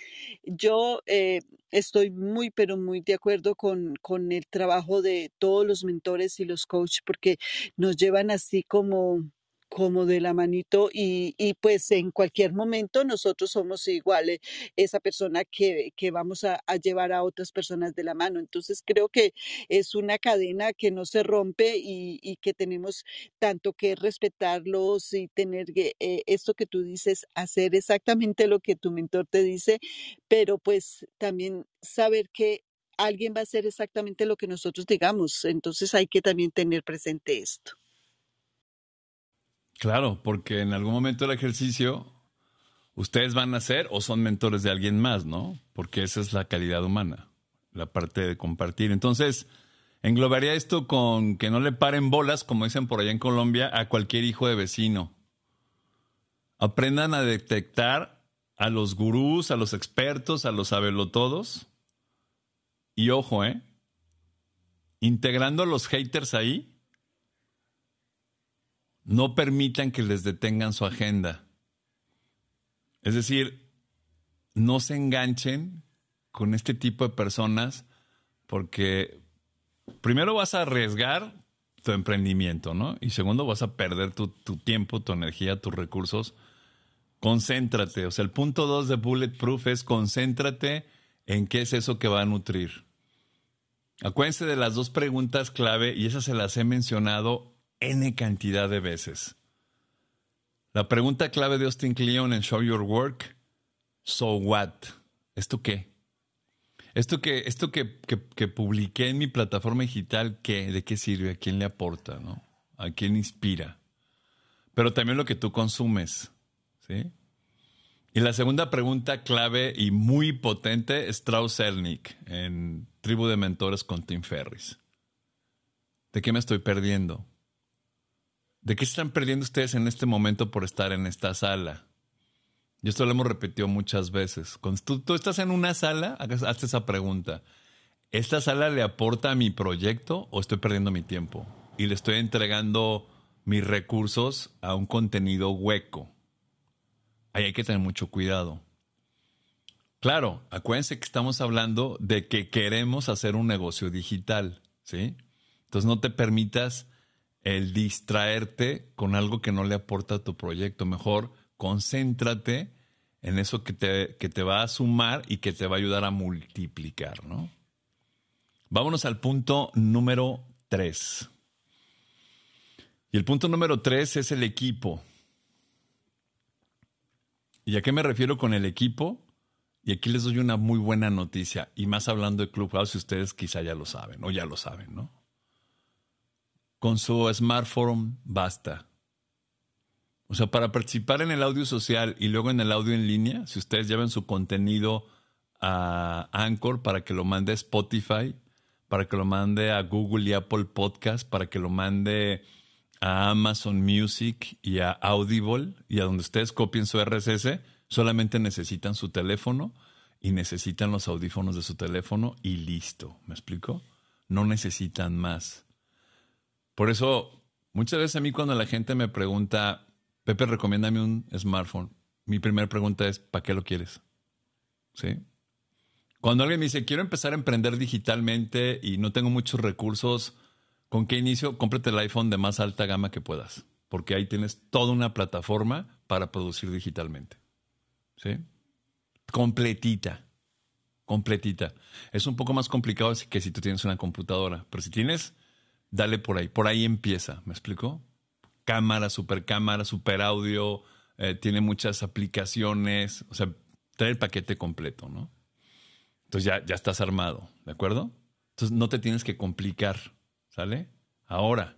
Yo eh, estoy muy, pero muy de acuerdo con, con el trabajo de todos los mentores y los coaches porque nos llevan así como como de la manito y, pues en cualquier momento nosotros somos iguales, esa persona que, vamos a, llevar a otras personas de la mano. Entonces creo que es una cadena que no se rompe y, que tenemos tanto que respetarlos y tener eh, esto que tú dices, hacer exactamente lo que tu mentor te dice, pero pues también saber que alguien va a hacer exactamente lo que nosotros digamos. Entonces hay que también tener presente esto. Claro, porque en algún momento del ejercicio ustedes van a ser o son mentores de alguien más, ¿no? Porque esa es la calidad humana, la parte de compartir. Entonces, englobaría esto con que no le paren bolas, como dicen por allá en Colombia, a cualquier hijo de vecino. Aprendan a detectar a los gurús, a los expertos, a los sabelotodos. Y ojo, ¿eh? Integrando a los haters ahí, no permitan que les detengan su agenda. Es decir, no se enganchen con este tipo de personas porque primero vas a arriesgar tu emprendimiento, ¿no? Y segundo, vas a perder tu, tiempo, tu energía, tus recursos. Concéntrate. O sea, el punto dos de Bulletproof es concéntrate en qué es eso que va a nutrir. Acuérdense de las dos preguntas clave y esas se las he mencionado N cantidad de veces. La pregunta clave de Austin Kleon en Show Your Work, ¿so what? ¿Esto qué? Esto que, esto que, que, publiqué en mi plataforma digital, ¿qué? ¿De qué sirve? ¿A quién le aporta? ¿A quién inspira? Pero también lo que tú consumes. ¿sí? Y la segunda pregunta clave y muy potente, Strauss Elnick, en Tribu de Mentores con Tim Ferris. ¿De qué me estoy perdiendo? ¿De qué se están perdiendo ustedes en este momento por estar en esta sala? Y esto lo hemos repetido muchas veces. Cuando tú, estás en una sala, hazte esa pregunta. ¿Esta sala le aporta a mi proyecto o estoy perdiendo mi tiempo? Y le estoy entregando mis recursos a un contenido hueco. Ahí hay que tener mucho cuidado. Claro, acuérdense que estamos hablando de que queremos hacer un negocio digital, ¿sí? Entonces no te permitas el distraerte con algo que no le aporta a tu proyecto. Mejor concéntrate en eso que te, va a sumar y que te va a ayudar a multiplicar, ¿no? Vámonos al punto número tres. Y el punto número tres es el equipo. ¿Y a qué me refiero con el equipo? Y aquí les doy una muy buena noticia, y más hablando de Clubhouse, ustedes quizá ya lo saben o ya lo saben, ¿no? con su smartphone basta. O sea, para participar en el audio social y luego en el audio en línea, si ustedes llevan su contenido a Anchor para que lo mande a Spotify, para que lo mande a Google y Apple Podcast, para que lo mande a Amazon Music y a Audible y a donde ustedes copien su RSS, solamente necesitan su teléfono y necesitan los audífonos de su teléfono y listo. ¿Me explico? No necesitan más. Por eso, muchas veces a mí cuando la gente me pregunta, Pepe, recomiéndame un smartphone, mi primera pregunta es, ¿para qué lo quieres? ¿Sí? Cuando alguien me dice, quiero empezar a emprender digitalmente y no tengo muchos recursos, ¿con qué inicio? Cómprate el iPhone de más alta gama que puedas, porque ahí tienes toda una plataforma para producir digitalmente. ¿Sí? Completita. Completita. Es un poco más complicado que si tú tienes una computadora, pero si tienes dale por ahí, por ahí empieza, ¿me explico? Cámara, super cámara, super audio, eh, tiene muchas aplicaciones, o sea, trae el paquete completo, ¿no? Entonces ya, ya estás armado, ¿de acuerdo? Entonces no te tienes que complicar, ¿sale? Ahora,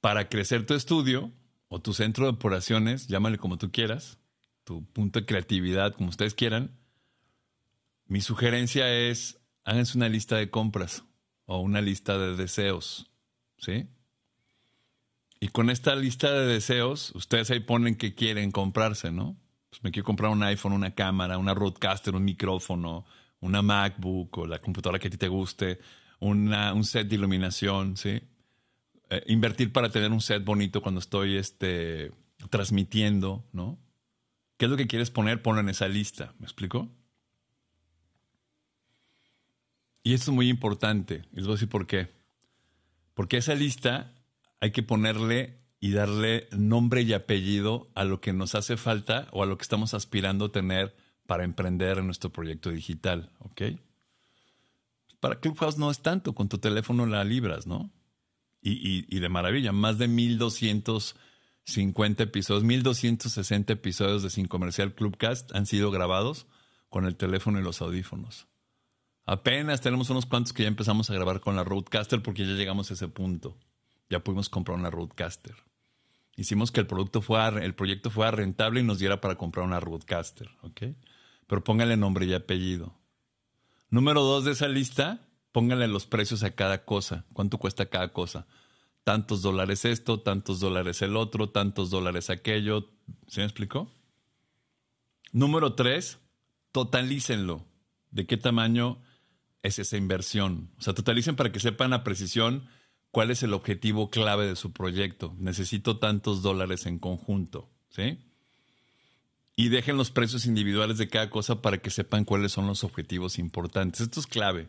para crecer tu estudio o tu centro de operaciones, llámale como tú quieras, tu punto de creatividad, como ustedes quieran, mi sugerencia es háganse una lista de compras o una lista de deseos, ¿sí? Y con esta lista de deseos, ustedes ahí ponen que quieren comprarse, ¿no? Pues me quiero comprar un iPhone, una cámara, una roadcaster, un micrófono, una MacBook o la computadora que a ti te guste, un set de iluminación, ¿sí? Eh, invertir para tener un set bonito cuando estoy este, transmitiendo, ¿no? ¿Qué es lo que quieres poner? Ponlo en esa lista, ¿me explico? Y esto es muy importante. Les voy a decir por qué. Porque esa lista hay que ponerle y darle nombre y apellido a lo que nos hace falta o a lo que estamos aspirando a tener para emprender en nuestro proyecto digital. ¿Ok? Para Clubhouse no es tanto, con tu teléfono la libras, ¿no? Y, y de maravilla, más de 1250 episodios, 1260 episodios de Sin Comercial Clubcast han sido grabados con el teléfono y los audífonos. Apenas tenemos unos cuantos que ya empezamos a grabar con la Roadcaster porque ya llegamos a ese punto. Ya pudimos comprar una Roadcaster. Hicimos que el, producto el proyecto fuera rentable y nos diera para comprar una Roadcaster, Pero póngale nombre y apellido. Número dos de esa lista, póngale los precios a cada cosa. ¿Cuánto cuesta cada cosa? Tantos dólares esto, tantos dólares el otro, tantos dólares aquello. ¿Se me explicó? Número tres, totalícenlo. ¿De qué tamaño es esa inversión. O sea, totalicen para que sepan a precisión cuál es el objetivo clave de su proyecto. Necesito tantos dólares en conjunto, ¿sí? Y dejen los precios individuales de cada cosa para que sepan cuáles son los objetivos importantes. Esto es clave.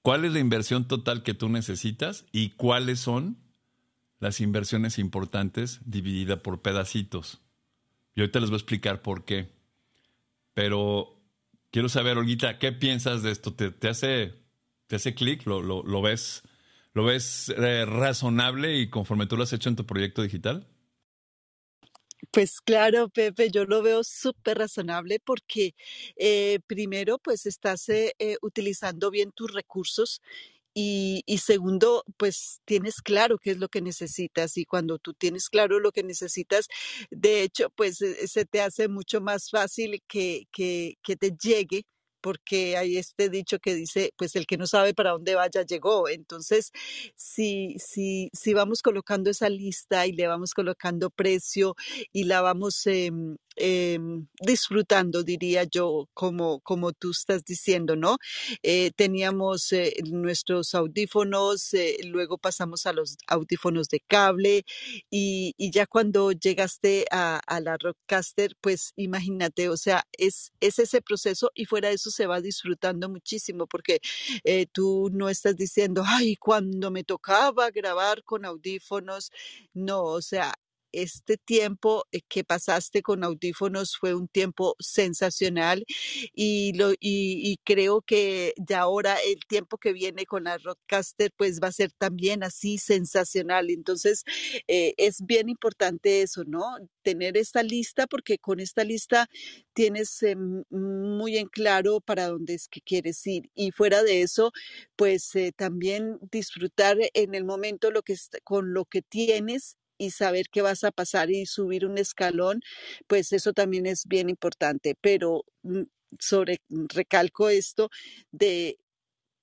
¿Cuál es la inversión total que tú necesitas y cuáles son las inversiones importantes dividida por pedacitos? Y ahorita les voy a explicar por qué. Pero Quiero saber, Olguita, ¿qué piensas de esto? ¿Te, hace, te hace clic? ¿Lo, ¿Lo, ves, lo ves eh, razonable y conforme tú lo has hecho en tu proyecto digital? Pues claro, Pepe, yo lo veo súper razonable porque eh, primero, pues estás eh, utilizando bien tus recursos y, segundo, pues tienes claro qué es lo que necesitas y cuando tú tienes claro lo que necesitas, de hecho, pues eh, se te hace mucho más fácil que, que, que te llegue porque hay este dicho que dice, pues el que no sabe para dónde vaya llegó. Entonces, si, si, si vamos colocando esa lista y le vamos colocando precio y la vamos em, em, disfrutando, diría yo, como, como tú estás diciendo, ¿no? Eh, teníamos eh, nuestros audífonos, eh, luego pasamos a los audífonos de cable y, ya cuando llegaste a, la Rockcaster, pues imagínate, o sea, es, es ese proceso y fuera de eso se va disfrutando muchísimo porque eh, tú no estás diciendo, ay, cuando me tocaba grabar con audífonos, no, o sea, este tiempo eh, que pasaste con audífonos fue un tiempo sensacional y, lo, y, creo que ya ahora el tiempo que viene con la Rockcaster pues va a ser también así sensacional. Entonces eh, es bien importante eso, ¿no? Tener esta lista porque con esta lista tienes eh, muy en claro para dónde es que quieres ir y fuera de eso pues también disfrutar en el momento lo que con lo que tienes y saber qué vas a pasar y subir un escalón, pues eso también es bien importante. Pero mm, sobre mm, recalco esto de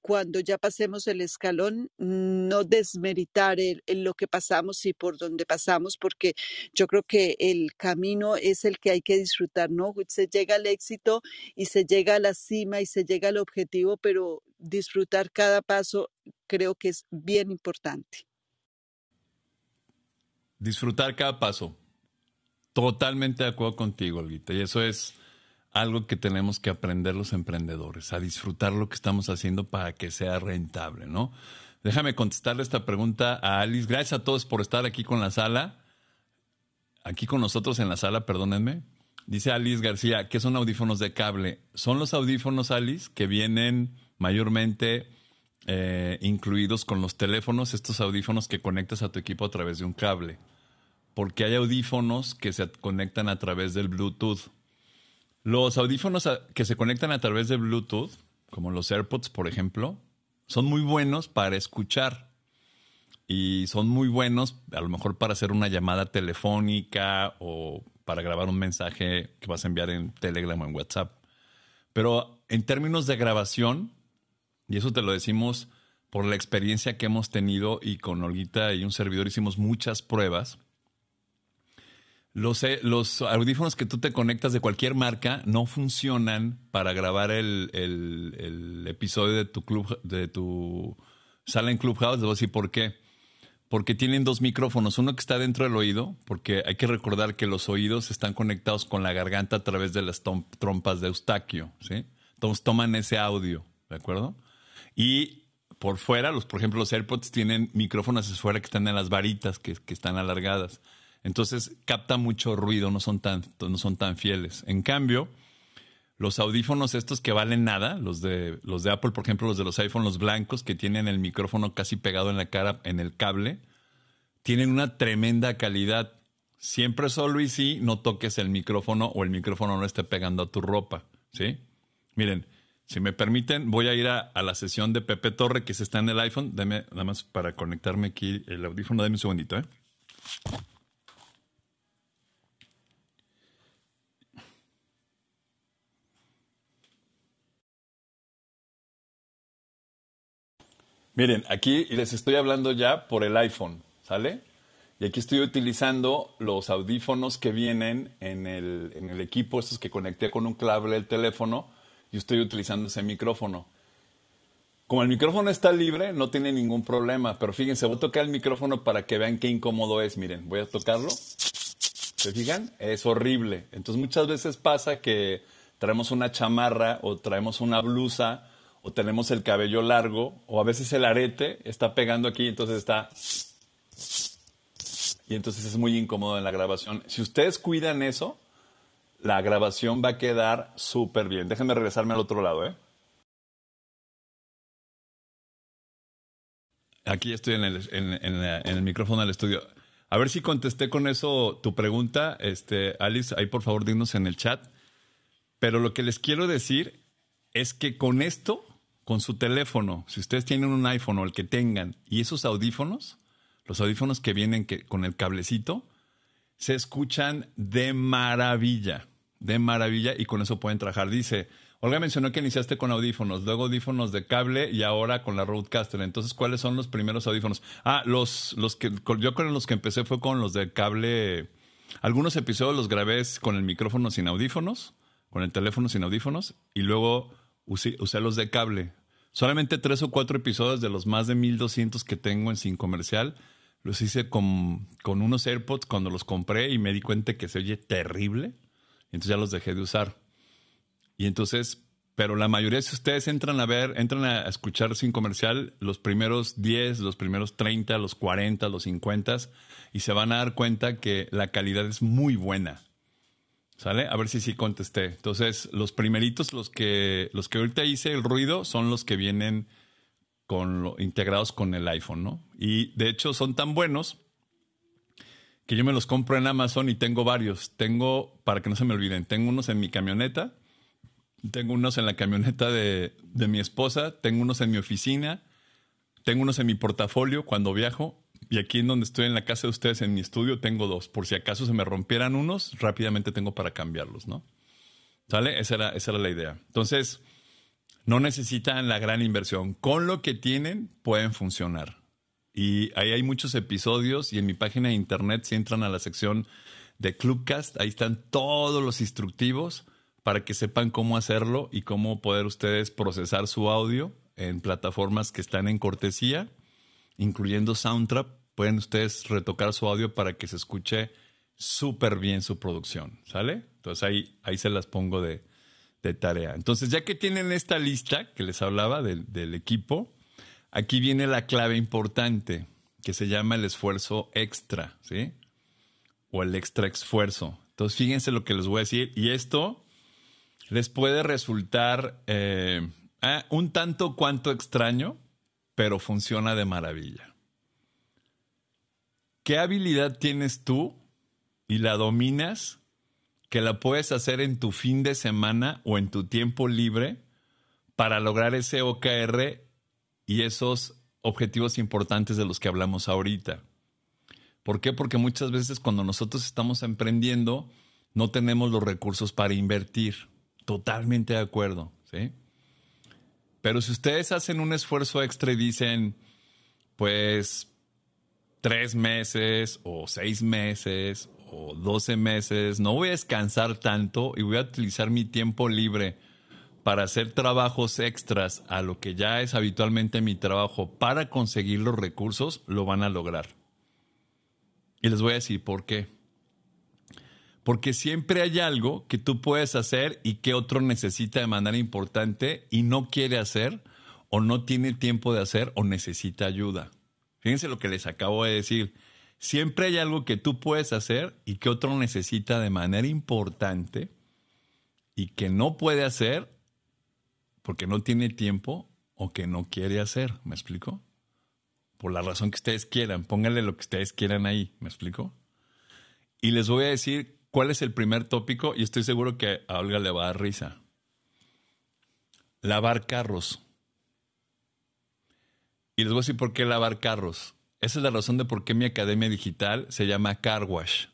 cuando ya pasemos el escalón, no desmeritar lo que pasamos y por dónde pasamos, porque yo creo que el camino es el que hay que disfrutar, ¿no? Se llega al éxito y se llega a la cima y se llega al objetivo, pero disfrutar cada paso creo que es bien importante disfrutar cada paso. Totalmente de acuerdo contigo, Olguita, Y eso es algo que tenemos que aprender los emprendedores, a disfrutar lo que estamos haciendo para que sea rentable, ¿no? Déjame contestarle esta pregunta a Alice. Gracias a todos por estar aquí con la sala, aquí con nosotros en la sala, perdónenme. Dice Alice García, ¿qué son audífonos de cable? Son los audífonos, Alice, que vienen mayormente eh, incluidos con los teléfonos, estos audífonos que conectas a tu equipo a través de un cable. Porque hay audífonos que se conectan a través del Bluetooth. Los audífonos que se conectan a través de Bluetooth, como los AirPods, por ejemplo, son muy buenos para escuchar. Y son muy buenos, a lo mejor, para hacer una llamada telefónica o para grabar un mensaje que vas a enviar en Telegram o en WhatsApp. Pero en términos de grabación, y eso te lo decimos por la experiencia que hemos tenido y con Olguita y un servidor hicimos muchas pruebas. Los, eh, los audífonos que tú te conectas de cualquier marca no funcionan para grabar el, episodio de tu club, de tu sala en Clubhouse. Debo decir por qué. Porque tienen dos micrófonos, uno que está dentro del oído, porque hay que recordar que los oídos están conectados con la garganta a través de las trompas de Eustaquio, ¿sí? Entonces toman ese audio, ¿de acuerdo? Y por fuera, los, por ejemplo, los AirPods tienen micrófonos afuera que están en las varitas, que, están alargadas. Entonces capta mucho ruido, no son, tan, no son tan fieles. En cambio, los audífonos estos que valen nada, los de, los de Apple, por ejemplo, los de los iPhone, los blancos que tienen el micrófono casi pegado en la cara, en el cable, tienen una tremenda calidad. Siempre solo y si no toques el micrófono o el micrófono no esté pegando a tu ropa, ¿sí? Miren, si me permiten, voy a ir a, la sesión de Pepe Torre que se está en el iPhone. Dame nada más para conectarme aquí el audífono. Dame un segundito, ¿eh? Miren, aquí les estoy hablando ya por el iPhone, ¿sale? Y aquí estoy utilizando los audífonos que vienen en el, en el equipo, estos que conecté con un cable el teléfono yo estoy utilizando ese micrófono. Como el micrófono está libre, no tiene ningún problema, pero fíjense, voy a tocar el micrófono para que vean qué incómodo es. Miren, voy a tocarlo. ¿Se fijan? Es horrible. Entonces muchas veces pasa que traemos una chamarra o traemos una blusa o tenemos el cabello largo o a veces el arete está pegando aquí, entonces está... Y entonces es muy incómodo en la grabación. Si ustedes cuidan eso, la grabación va a quedar súper bien. Déjenme regresarme al otro lado, ¿eh? Aquí estoy en el, micrófono del estudio. A ver si contesté con eso tu pregunta, este, Alice, ahí por favor dinos en el chat. Pero lo que les quiero decir es que con esto, con su teléfono, si ustedes tienen un iPhone o el que tengan, y esos audífonos, los audífonos que vienen que, con el cablecito, se escuchan de maravilla de maravilla y con eso pueden trabajar. Dice, Olga mencionó que iniciaste con audífonos, luego audífonos de cable y ahora con la Roadcaster. Entonces, ¿cuáles son los primeros audífonos? Ah, los, los que yo con los que empecé fue con los de cable. Algunos episodios los grabé con el micrófono sin audífonos, con el teléfono sin audífonos y luego usé, los de cable. Solamente tres o cuatro episodios de los más de 1200 que tengo en Sin Comercial los hice con, con unos AirPods cuando los compré y me di cuenta que se oye terrible entonces ya los dejé de usar. Y entonces, pero la mayoría, si ustedes entran a ver, entran a escuchar sin comercial, los primeros 10, los primeros 30, los 40, los 50, y se van a dar cuenta que la calidad es muy buena. ¿Sale? A ver si sí contesté. Entonces, los primeritos, los que, los que ahorita hice el ruido, son los que vienen con integrados con el iPhone, ¿no? Y de hecho son tan buenos que yo me los compro en Amazon y tengo varios. Tengo, para que no se me olviden, tengo unos en mi camioneta, tengo unos en la camioneta de, mi esposa, tengo unos en mi oficina, tengo unos en mi portafolio cuando viajo y aquí en donde estoy en la casa de ustedes, en mi estudio, tengo dos. Por si acaso se me rompieran unos, rápidamente tengo para cambiarlos, ¿no? ¿Sale? esa era la idea. Entonces, no necesitan la gran inversión. Con lo que tienen, pueden funcionar. Y ahí hay muchos episodios y en mi página de internet, si entran a la sección de Clubcast, ahí están todos los instructivos para que sepan cómo hacerlo y cómo poder ustedes procesar su audio en plataformas que están en cortesía, incluyendo Soundtrap. Pueden ustedes retocar su audio para que se escuche súper bien su producción, ¿sale? Entonces ahí, ahí se las pongo de, tarea. Entonces ya que tienen esta lista que les hablaba del equipo, Aquí viene la clave importante que se llama el esfuerzo extra, ¿sí? O el extra esfuerzo. Entonces, fíjense lo que les voy a decir. Y esto les puede resultar eh, ah, un tanto cuanto extraño, pero funciona de maravilla. ¿Qué habilidad tienes tú y la dominas que la puedes hacer en tu fin de semana o en tu tiempo libre para lograr ese OKR y esos objetivos importantes de los que hablamos ahorita. ¿Por qué? Porque muchas veces cuando nosotros estamos emprendiendo, no tenemos los recursos para invertir. Totalmente de acuerdo, ¿sí? Pero si ustedes hacen un esfuerzo extra y dicen, pues, tres meses o seis meses o doce meses, no voy a descansar tanto y voy a utilizar mi tiempo libre para hacer trabajos extras a lo que ya es habitualmente mi trabajo para conseguir los recursos, lo van a lograr. Y les voy a decir por qué. Porque siempre hay algo que tú puedes hacer y que otro necesita de manera importante y no quiere hacer o no tiene tiempo de hacer o necesita ayuda. Fíjense lo que les acabo de decir. Siempre hay algo que tú puedes hacer y que otro necesita de manera importante y que no puede hacer porque no tiene tiempo o que no quiere hacer, ¿me explico? Por la razón que ustedes quieran, pónganle lo que ustedes quieran ahí, ¿me explico? Y les voy a decir cuál es el primer tópico y estoy seguro que a Olga le va a dar risa. Lavar carros. Y les voy a decir por qué lavar carros. Esa es la razón de por qué mi academia digital se llama Car Wash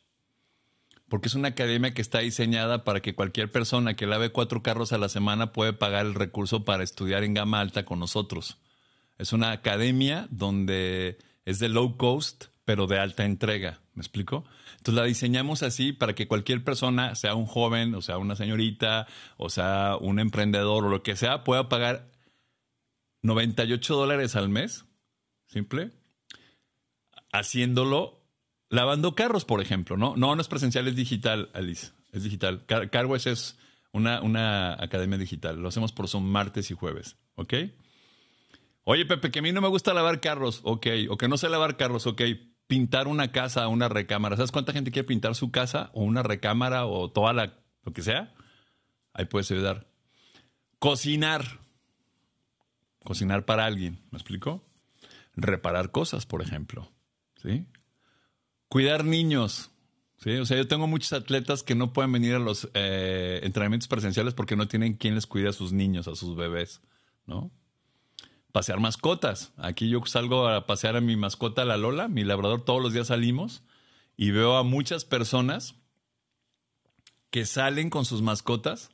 porque es una academia que está diseñada para que cualquier persona que lave cuatro carros a la semana puede pagar el recurso para estudiar en gama alta con nosotros. Es una academia donde es de low cost, pero de alta entrega. ¿Me explico? Entonces la diseñamos así para que cualquier persona, sea un joven, o sea una señorita, o sea un emprendedor o lo que sea, pueda pagar 98 dólares al mes, simple, haciéndolo lavando carros, por ejemplo, ¿no? No, no es presencial, es digital, Alice. Es digital. Car es una, academia digital. Lo hacemos por son martes y jueves, ¿ok? Oye, Pepe, que a mí no me gusta lavar carros, ok. O que no sé lavar carros, ok. Pintar una casa, una recámara. ¿Sabes cuánta gente quiere pintar su casa o una recámara o toda la, lo que sea? Ahí puedes ayudar. Cocinar. Cocinar para alguien, ¿me explico? Reparar cosas, por ejemplo. ¿Sí? Cuidar niños. Sí, o sea, yo tengo muchos atletas que no pueden venir a los eh, entrenamientos presenciales porque no tienen quien les cuide a sus niños, a sus bebés, ¿no? Pasear mascotas. Aquí yo salgo a pasear a mi mascota, la Lola, mi labrador, todos los días salimos y veo a muchas personas que salen con sus mascotas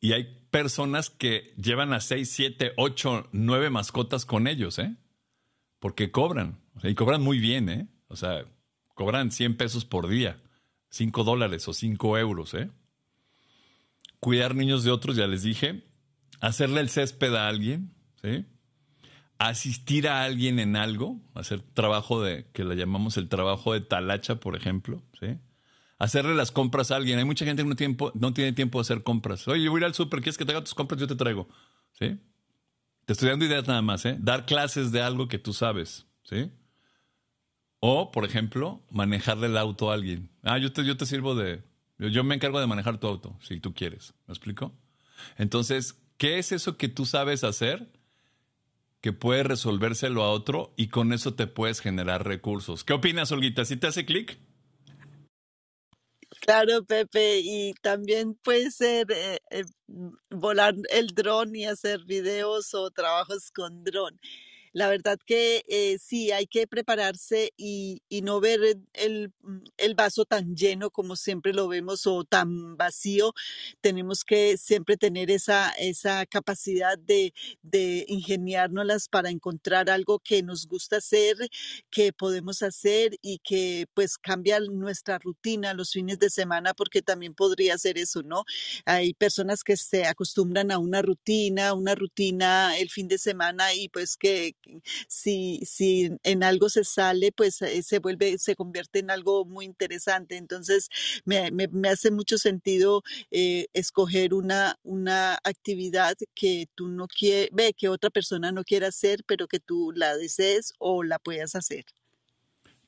y hay personas que llevan a seis, siete, ocho, nueve mascotas con ellos, ¿eh? Porque cobran, y cobran muy bien, ¿eh? O sea, Cobran 100 pesos por día, 5 dólares o 5 euros. ¿eh? Cuidar niños de otros, ya les dije. Hacerle el césped a alguien. ¿sí? Asistir a alguien en algo. Hacer trabajo de, que le llamamos el trabajo de talacha, por ejemplo. ¿sí? Hacerle las compras a alguien. Hay mucha gente que no, tiempo, no tiene tiempo de hacer compras. Oye, yo voy a ir al súper, ¿quieres que te haga tus compras? Yo te traigo. ¿Sí? Te estoy dando ideas nada más, ¿eh? Dar clases de algo que tú sabes, ¿sí? O, por ejemplo, manejarle el auto a alguien. Ah, yo te, yo te sirvo de... Yo, me encargo de manejar tu auto, si tú quieres. ¿Me explico? Entonces, ¿qué es eso que tú sabes hacer que puede resolvérselo a otro y con eso te puedes generar recursos? ¿Qué opinas, Olguita? ¿Si ¿Sí te hace clic? Claro, Pepe, y también puede ser eh, eh, volar el dron y hacer videos o trabajos con dron. La verdad que eh, sí, hay que prepararse y, no ver mm, el, vaso tan lleno como siempre lo vemos o tan vacío. Tenemos que siempre tener esa, esa capacidad de, de ingeniárnoslas para encontrar algo que nos gusta hacer, que podemos hacer y que pues cambia nuestra rutina los fines de semana porque también podría ser eso, ¿no? Hay personas que se acostumbran a una rutina, una rutina el fin de semana y pues que, si, si en algo se sale, pues eh, se vuelve, se convierte en algo muy interesante. Entonces, me, hace mucho sentido eh, escoger una, una actividad que tú no quieres, que otra persona no quiera hacer, pero que tú la desees o la puedas hacer.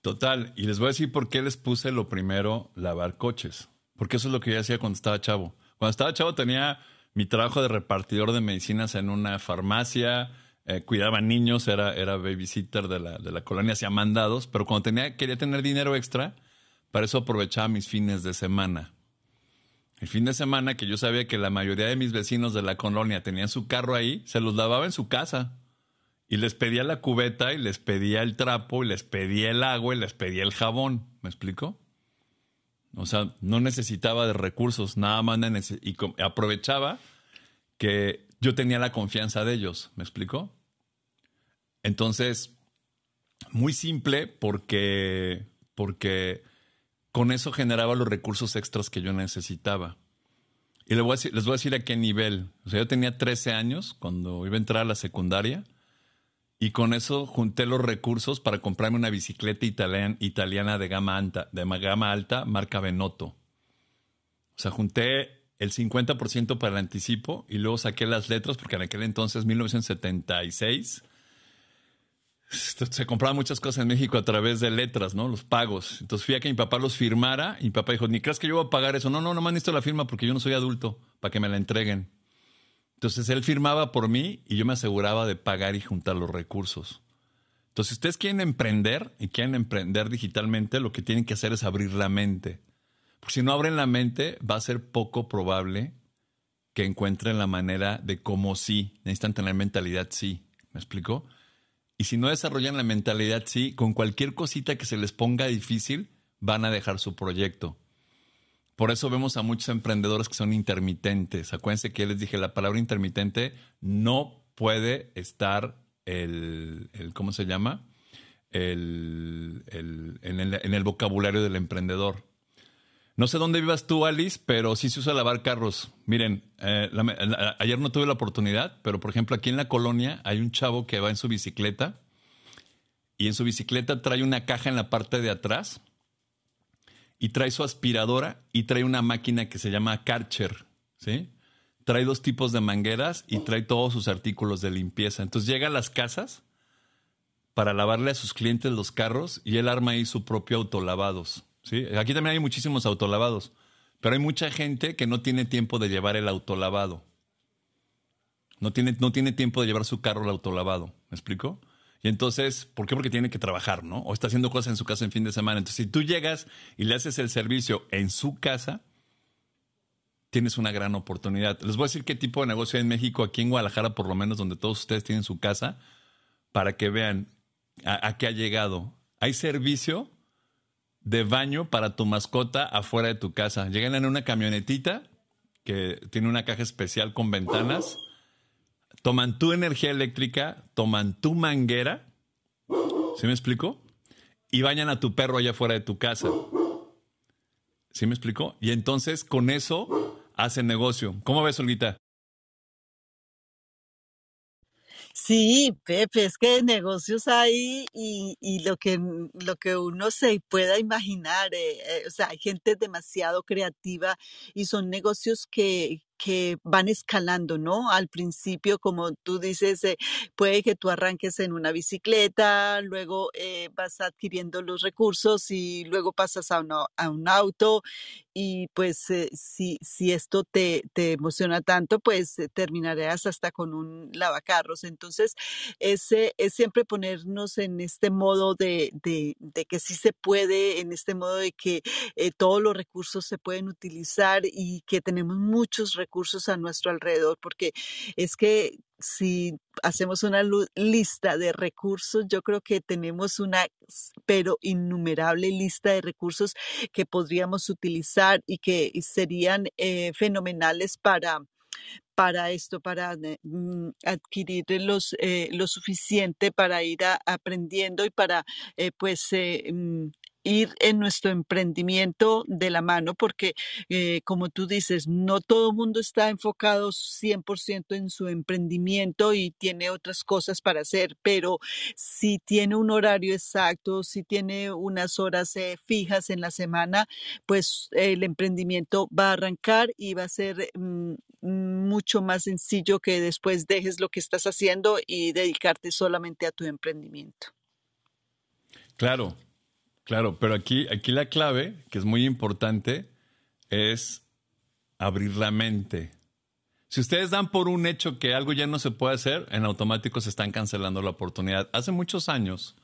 Total, y les voy a decir por qué les puse lo primero, lavar coches, porque eso es lo que yo hacía cuando estaba chavo. Cuando estaba chavo tenía mi trabajo de repartidor de medicinas en una farmacia, eh, cuidaba niños, era, era babysitter de la, colonia, hacía mandados, pero cuando tenía, quería tener dinero extra, para eso aprovechaba mis fines de semana. El fin de semana que yo sabía que la mayoría de mis vecinos de la colonia tenían su carro ahí, se los lavaba en su casa. Y les pedía la cubeta y les pedía el trapo y les pedía el agua y les pedía el jabón. ¿Me explico? O sea, no necesitaba de recursos, nada más y aprovechaba que yo tenía la confianza de ellos. ¿Me explico? Entonces, muy simple porque, porque con eso generaba los recursos extras que yo necesitaba. Y les voy, a decir, a qué nivel. sea, yo tenía 13 años cuando iba a entrar a la secundaria y con eso junté los recursos para comprarme una bicicleta italiana de gama, alta, de gama alta, marca Benotto. O sea, junté el 50% para el anticipo y luego saqué las letras porque en aquel entonces, 1976, se compraba muchas cosas en México a través de letras, ¿no? Los pagos. Entonces fui a que mi papá los firmara y mi papá dijo, ni creas que yo voy a pagar eso. No, no, no han visto la firma porque yo no soy adulto para que me la entreguen. Entonces él firmaba por mí y yo me aseguraba de pagar y juntar los recursos. Entonces, si ustedes quieren emprender y quieren emprender digitalmente, lo que tienen que hacer es abrir la mente. Porque si no abren la mente, va a ser poco probable que encuentren la manera de cómo sí. Necesitan tener mentalidad sí. ¿Me explico? Y si no desarrollan la mentalidad, sí, con cualquier cosita que se les ponga difícil, van a dejar su proyecto. Por eso vemos a muchos emprendedores que son intermitentes. Acuérdense que les dije, la palabra intermitente no puede estar el, ¿cómo se llama? El, en el vocabulario del emprendedor. No sé dónde vivas tú, Alice, pero sí se usa lavar carros. Miren, eh, ayer no tuve la oportunidad, pero por ejemplo aquí en la colonia hay un chavo que va en su bicicleta y en su bicicleta trae una caja en la parte de atrás y trae su aspiradora y trae una máquina que se llama Karcher, Trae dos tipos de mangueras y trae todos sus artículos de limpieza. Entonces llega a las casas para lavarle a sus clientes los carros y él arma ahí su propio autolavados. Aquí también hay muchísimos autolavados, pero hay mucha gente que no tiene tiempo de llevar el autolavado. No tiene, no tiene tiempo de llevar su carro al autolavado, ¿me explico? Y entonces, ¿por qué? Porque tiene que trabajar, ¿no? O está haciendo cosas en su casa en fin de semana. Entonces, si tú llegas y le haces el servicio en su casa, tienes una gran oportunidad. Les voy a decir qué tipo de negocio hay en México, aquí en Guadalajara, por lo menos, donde todos ustedes tienen su casa, para que vean a qué ha llegado. Hay servicio de baño para tu mascota afuera de tu casa. Llegan en una camionetita que tiene una caja especial con ventanas. Toman tu energía eléctrica, toman tu manguera. ¿Sí me explico? Y bañan a tu perro allá afuera de tu casa. ¿Sí me explico? Y entonces con eso hacen negocio. ¿Cómo ves, solita? Sí, Pepe, es que negocios hay y, lo que, mm, lo que uno se pueda imaginar, eh, eh, o sea, hay gente demasiado creativa y son negocios que, que van escalando, ¿no? Al principio, como tú dices, eh, puede que tú arranques en una bicicleta, luego vas adquiriendo los recursos y luego pasas a, a un auto y pues eh, si, si esto te, te, emociona tanto, pues eh, terminarías terminarás hasta con un lavacarros. Entonces, ese es siempre ponernos en este modo de, de, que sí se puede, en este modo de que eh, todos los recursos se pueden utilizar y que tenemos muchos recursos a nuestro alrededor, porque es que si hacemos una lista de recursos, yo creo que tenemos una, pero innumerable lista de recursos que podríamos utilizar y que serían eh, fenomenales para, para esto, para mm, adquirir los, eh, lo suficiente para ir aprendiendo y para eh, pues mm, ir en nuestro emprendimiento de la mano, porque eh, como tú dices, no todo el mundo está enfocado 100% en su emprendimiento y tiene otras cosas para hacer, pero si tiene un horario exacto, si tiene unas horas eh, fijas en la semana, pues el emprendimiento va a arrancar y va a ser mm, mucho más sencillo que después dejes lo que estás haciendo y dedicarte solamente a tu emprendimiento. Claro, Claro, pero aquí, aquí la clave, que es muy importante, es abrir la mente. Si ustedes dan por un hecho que algo ya no se puede hacer, en automático se están cancelando la oportunidad. Hace muchos años,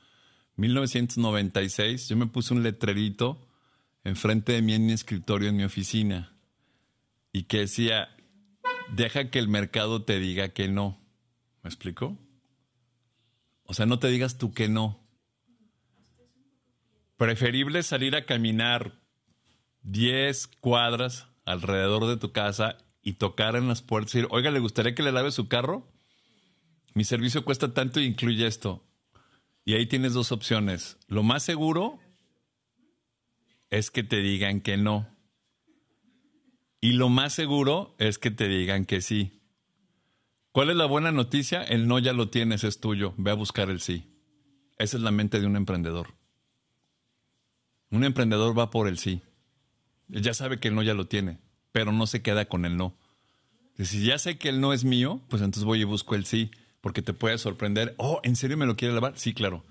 1996, yo me puse un letrerito enfrente de mí en mi escritorio, en mi oficina, y que decía, deja que el mercado te diga que no. ¿Me explico? O sea, no te digas tú que no Preferible salir a caminar 10 cuadras alrededor de tu casa y tocar en las puertas y decir, oiga, ¿le gustaría que le lave su carro? Mi servicio cuesta tanto y incluye esto. Y ahí tienes dos opciones. Lo más seguro es que te digan que no. Y lo más seguro es que te digan que sí. ¿Cuál es la buena noticia? El no ya lo tienes, es tuyo. Ve a buscar el sí. Esa es la mente de un emprendedor. Un emprendedor va por el sí. Ya sabe que el no ya lo tiene, pero no se queda con el no. Si ya sé que el no es mío, pues entonces voy y busco el sí, porque te puede sorprender. Oh, ¿en serio me lo quiere lavar? Sí, claro.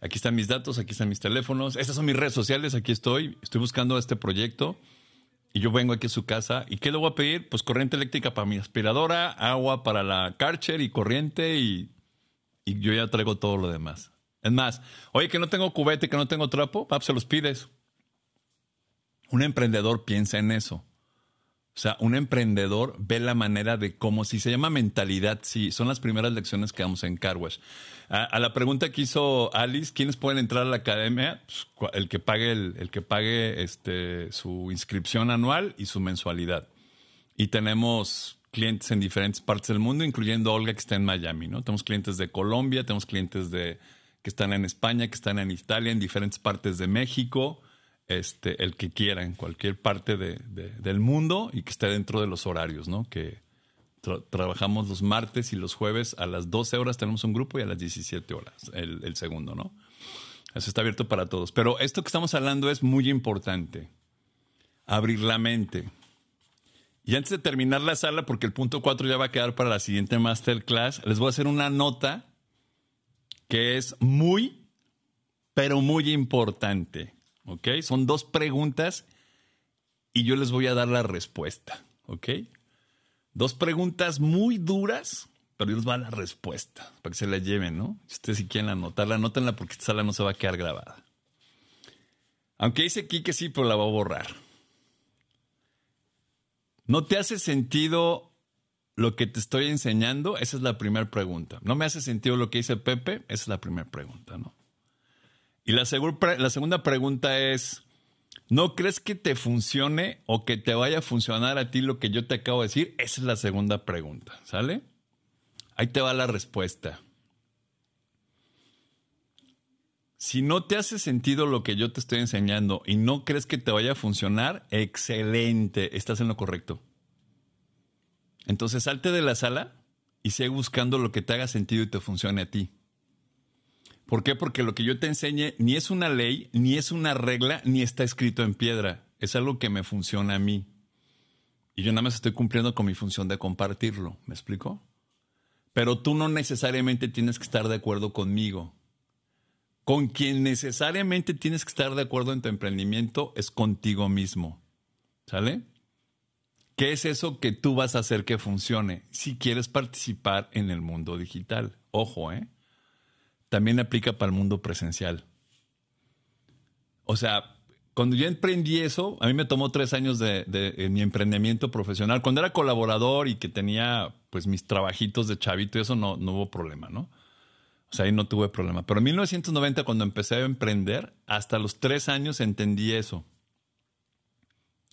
Aquí están mis datos, aquí están mis teléfonos, estas son mis redes sociales, aquí estoy, estoy buscando este proyecto y yo vengo aquí a su casa. ¿Y qué le voy a pedir? Pues corriente eléctrica para mi aspiradora, agua para la carcher y corriente y yo ya traigo todo lo demás. Es más, oye, que no tengo cubete, que no tengo trapo, pap, pues, se los pides. Un emprendedor piensa en eso. O sea, un emprendedor ve la manera de cómo, si se llama mentalidad, sí, son las primeras lecciones que damos en Carwash. A, la pregunta que hizo Alice, ¿quiénes pueden entrar a la academia? Pues, el que pague, que pague este, su inscripción anual y su mensualidad. Y tenemos clientes en diferentes partes del mundo, incluyendo Olga que está en Miami, ¿no? Tenemos clientes de Colombia, tenemos clientes de que están en España, que están en Italia, en diferentes partes de México, este, el que quiera, en cualquier parte del mundo y que esté dentro de los horarios, ¿no? Que trabajamos los martes y los jueves a las 12 horas tenemos un grupo y a las 17 horas el, el segundo, ¿no? Eso está abierto para todos. Pero esto que estamos hablando es muy importante. Abrir la mente. Y antes de terminar la sala, porque el punto 4 ya va a quedar para la siguiente masterclass, les voy a hacer una nota que es muy, pero muy importante. ¿Ok? Son dos preguntas y yo les voy a dar la respuesta. ¿Ok? Dos preguntas muy duras, pero yo les voy a dar la respuesta para que se la lleven, ¿no? Si ustedes si quieren anotarla, anótenla porque esta sala no se va a quedar grabada. Aunque dice aquí que sí, pero la va a borrar. ¿No te hace sentido lo que te estoy enseñando? Esa es la primera pregunta. ¿No me hace sentido lo que dice Pepe? Esa es la primera pregunta, ¿no? Y la, la segunda pregunta es, ¿no crees que te funcione o que te vaya a funcionar a ti lo que yo te acabo de decir? Esa es la segunda pregunta, ¿sale? Ahí te va la respuesta. Si no te hace sentido lo que yo te estoy enseñando y no crees que te vaya a funcionar, excelente, estás en lo correcto. Entonces salte de la sala y sigue buscando lo que te haga sentido y te funcione a ti. ¿Por qué? Porque lo que yo te enseñe ni es una ley, ni es una regla, ni está escrito en piedra. Es algo que me funciona a mí. Y yo nada más estoy cumpliendo con mi función de compartirlo. ¿Me explico? Pero tú no necesariamente tienes que estar de acuerdo conmigo. Con quien necesariamente tienes que estar de acuerdo en tu emprendimiento es contigo mismo. ¿Sale? ¿Qué es eso que tú vas a hacer que funcione si quieres participar en el mundo digital? Ojo, ¿eh? También aplica para el mundo presencial. O sea, cuando yo emprendí eso, a mí me tomó tres años de, mi emprendimiento profesional. Cuando era colaborador y que tenía pues mis trabajitos de chavito eso no, no hubo problema, ¿no? O sea, ahí no tuve problema. Pero en 1990, cuando empecé a emprender, hasta los tres años entendí eso.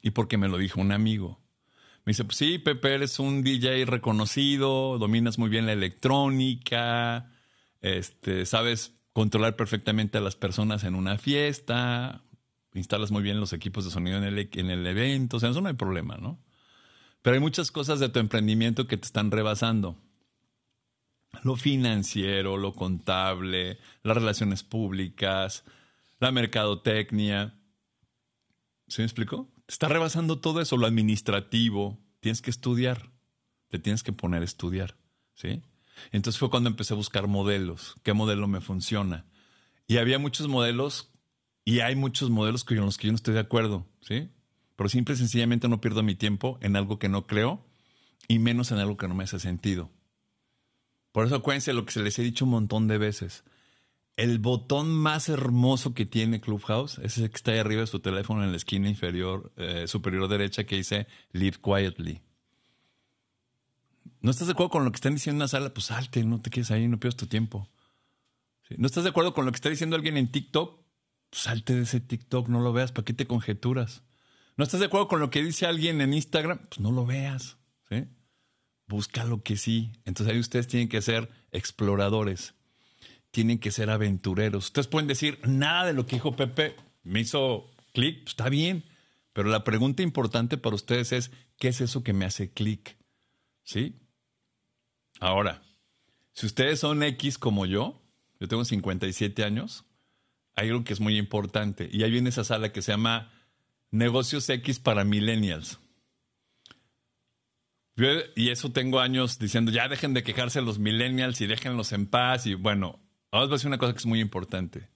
Y porque me lo dijo un amigo. Me dice, pues sí, Pepe, eres un DJ reconocido, dominas muy bien la electrónica, este, sabes controlar perfectamente a las personas en una fiesta, instalas muy bien los equipos de sonido en el, e-, en el evento, o sea, eso no hay problema, ¿no? Pero hay muchas cosas de tu emprendimiento que te están rebasando. Lo financiero, lo contable, las relaciones públicas, la mercadotecnia. ¿Se me explicó? está rebasando todo eso, lo administrativo. Tienes que estudiar, te tienes que poner a estudiar, ¿sí? Entonces fue cuando empecé a buscar modelos, qué modelo me funciona. Y había muchos modelos y hay muchos modelos con los que yo no estoy de acuerdo, ¿sí? Pero simple y sencillamente no pierdo mi tiempo en algo que no creo y menos en algo que no me hace sentido. Por eso acuérdense lo que se les he dicho un montón de veces el botón más hermoso que tiene Clubhouse es el que está ahí arriba de su teléfono en la esquina inferior, eh, superior derecha, que dice Live Quietly. ¿No estás de acuerdo con lo que están diciendo en una sala? Pues salte, no te quedes ahí, no pierdas tu tiempo. ¿No estás de acuerdo con lo que está diciendo alguien en TikTok? Pues salte de ese TikTok, no lo veas, ¿para qué te conjeturas? ¿No estás de acuerdo con lo que dice alguien en Instagram? Pues no lo veas. ¿sí? Busca lo que sí. Entonces ahí ustedes tienen que ser exploradores tienen que ser aventureros. Ustedes pueden decir, nada de lo que dijo Pepe me hizo clic, pues, está bien, pero la pregunta importante para ustedes es, ¿qué es eso que me hace clic? ¿Sí? Ahora, si ustedes son X como yo, yo tengo 57 años, hay algo que es muy importante. Y ahí viene esa sala que se llama Negocios X para Millennials. y eso tengo años diciendo, ya dejen de quejarse los millennials y déjenlos en paz. Y bueno, Ahora os voy a decir una cosa que es muy importante.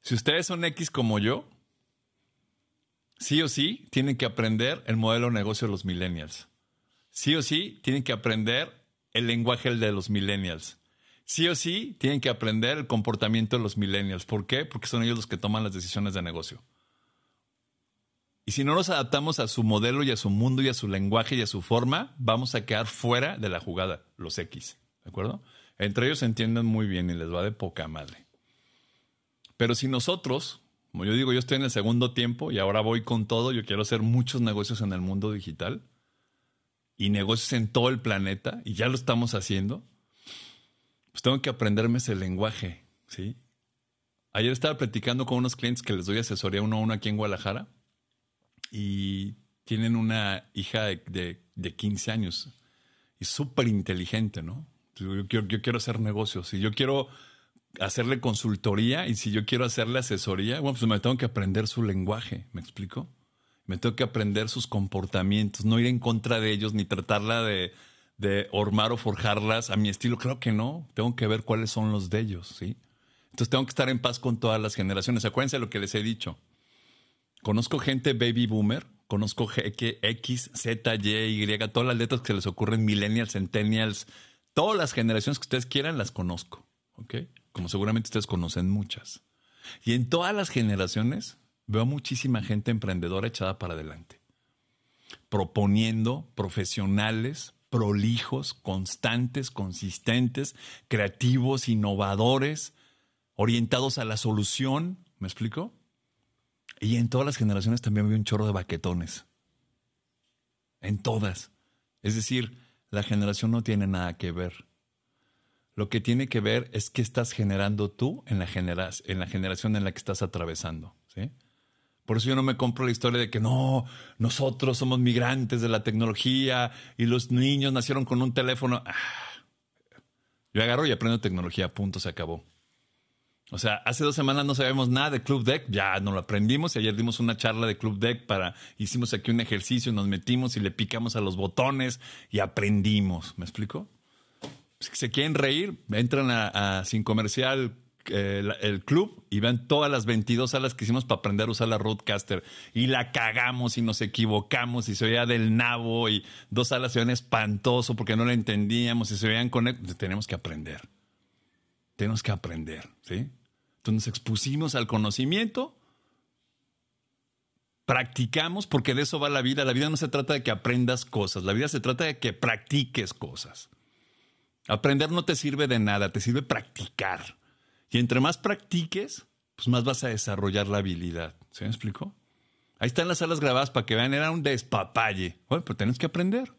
Si ustedes son X como yo, sí o sí tienen que aprender el modelo de negocio de los millennials. Sí o sí tienen que aprender el lenguaje de los millennials. Sí o sí tienen que aprender el comportamiento de los millennials. ¿Por qué? Porque son ellos los que toman las decisiones de negocio. Y si no nos adaptamos a su modelo y a su mundo y a su lenguaje y a su forma, vamos a quedar fuera de la jugada, los X. ¿De acuerdo? Entre ellos se entienden muy bien y les va de poca madre. Pero si nosotros, como yo digo, yo estoy en el segundo tiempo y ahora voy con todo, yo quiero hacer muchos negocios en el mundo digital y negocios en todo el planeta y ya lo estamos haciendo, pues tengo que aprenderme ese lenguaje, ¿sí? Ayer estaba platicando con unos clientes que les doy asesoría uno a uno aquí en Guadalajara y tienen una hija de, de 15 años y súper inteligente, ¿no? Yo, quiero hacer negocios Si yo quiero hacerle consultoría y si yo quiero hacerle asesoría, bueno, pues me tengo que aprender su lenguaje, ¿me explico? Me tengo que aprender sus comportamientos, no ir en contra de ellos ni tratarla de, ormar o forjarlas a mi estilo. creo que no, tengo que ver cuáles son los de ellos, ¿sí? Entonces tengo que estar en paz con todas las generaciones. Acuérdense de lo que les he dicho. Conozco gente baby boomer, conozco X, Z, Y, Y, todas las letras que se les ocurren, millennials, centennials, Todas las generaciones que ustedes quieran las conozco, ¿ok? Como seguramente ustedes conocen muchas. Y en todas las generaciones veo muchísima gente emprendedora echada para adelante, proponiendo profesionales, prolijos, constantes, consistentes, creativos, innovadores, orientados a la solución, ¿me explico? Y en todas las generaciones también veo un chorro de baquetones. En todas. Es decir, la generación no tiene nada que ver. Lo que tiene que ver es qué estás generando tú en la, en la generación en la que estás atravesando. ¿sí? Por eso yo no me compro la historia de que no, nosotros somos migrantes de la tecnología y los niños nacieron con un teléfono. Ah, yo agarro y aprendo tecnología, punto, se acabó. O sea, hace dos semanas no sabíamos nada de Club Deck, ya no lo aprendimos y ayer dimos una charla de Club Deck para, hicimos aquí un ejercicio, nos metimos y le picamos a los botones y aprendimos. ¿Me explico? Si se quieren reír, entran a, sin comercial eh, el, club y vean todas las 22 salas que hicimos para aprender a usar la Roadcaster y la cagamos y nos equivocamos y se veía del nabo y dos salas se veían espantoso porque no la entendíamos y se veían con... Tenemos que aprender tenemos que aprender, ¿sí? Entonces nos expusimos al conocimiento, practicamos, porque de eso va la vida. La vida no se trata de que aprendas cosas, la vida se trata de que practiques cosas. Aprender no te sirve de nada, te sirve practicar. Y entre más practiques, pues más vas a desarrollar la habilidad. ¿Se me explicó? Ahí están las salas grabadas para que vean, era un despapalle. Bueno, pues pero tenemos que aprender.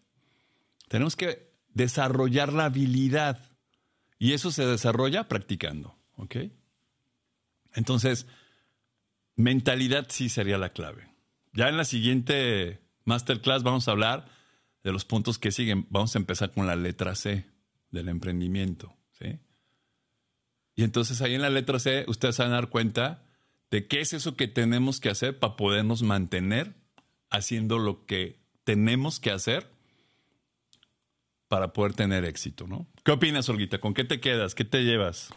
Tenemos que desarrollar la habilidad. Y eso se desarrolla practicando, ¿ok? Entonces, mentalidad sí sería la clave. Ya en la siguiente masterclass vamos a hablar de los puntos que siguen. Vamos a empezar con la letra C del emprendimiento, Y entonces ahí en la letra C ustedes van a dar cuenta de qué es eso que tenemos que hacer para podernos mantener haciendo lo que tenemos que hacer para poder tener éxito, ¿no? ¿Qué opinas, Olguita? ¿Con qué te quedas? ¿Qué te llevas?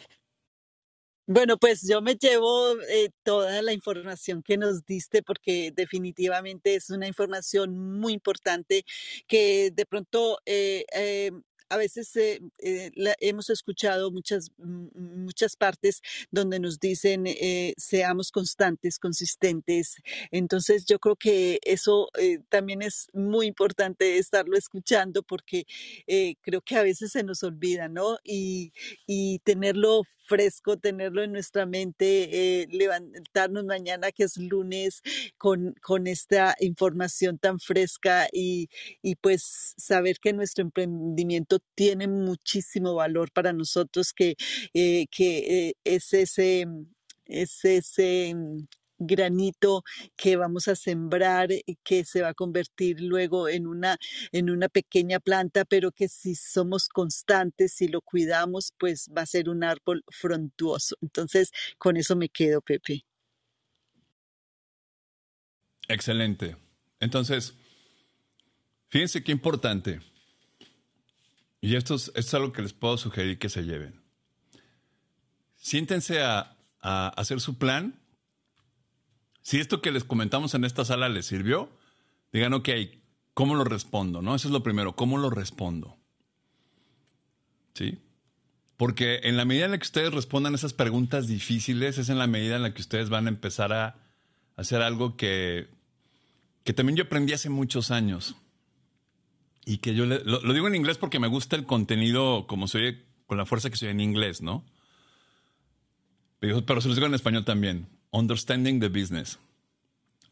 Bueno, pues yo me llevo eh, toda la información que nos diste porque definitivamente es una información muy importante que de pronto eh, eh, a veces eh, hemos escuchado muchas, muchas partes donde nos dicen eh, seamos constantes, consistentes. Entonces yo creo que eso eh, también es muy importante estarlo escuchando porque creo que a veces se nos olvida, ¿no? Y, tenerlo fresco, tenerlo en nuestra mente, levantarnos mañana que es lunes con, con esta información tan fresca y, y pues saber que nuestro emprendimiento tiene muchísimo valor para nosotros, que, eh, eh, es ese, mm, mm, granito que vamos a sembrar, y eh, que se va a convertir luego en una, en una pequeña planta, pero que si somos constantes, si lo cuidamos, pues va a ser un árbol frontuoso. Entonces, con eso me quedo, Pepe. Excelente. Entonces, fíjense qué importante. Y esto es, algo que les puedo sugerir que se lleven. Siéntense a, hacer su plan. Si esto que les comentamos en esta sala les sirvió, digan, ok, ¿cómo lo respondo? ¿No? Eso es lo primero, ¿cómo lo respondo? ¿Sí? Porque en la medida en la que ustedes respondan esas preguntas difíciles, es en la medida en la que ustedes van a empezar a hacer algo que, que también yo aprendí hace muchos años. Y que yo lo, digo en inglés porque me gusta el contenido como soy con la fuerza que soy en inglés, ¿no? Pero, se lo digo en español también. Understanding the business.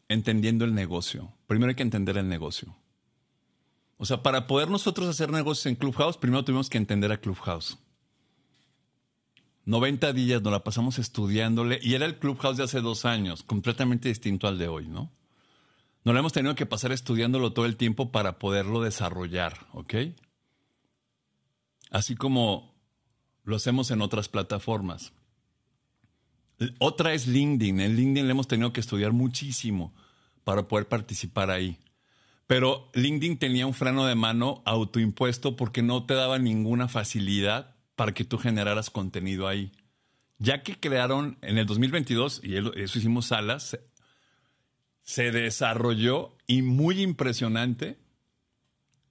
Entendiendo el negocio. Primero hay que entender el negocio. O sea, para poder nosotros hacer negocios en Clubhouse, primero tuvimos que entender a Clubhouse. 90 días nos la pasamos estudiándole y era el Clubhouse de hace dos años, completamente distinto al de hoy, ¿no? Nos lo hemos tenido que pasar estudiándolo todo el tiempo para poderlo desarrollar, ¿ok? Así como lo hacemos en otras plataformas. Otra es LinkedIn. En LinkedIn le hemos tenido que estudiar muchísimo para poder participar ahí. Pero LinkedIn tenía un freno de mano autoimpuesto porque no te daba ninguna facilidad para que tú generaras contenido ahí. Ya que crearon en el 2022, y eso hicimos salas, se desarrolló y muy impresionante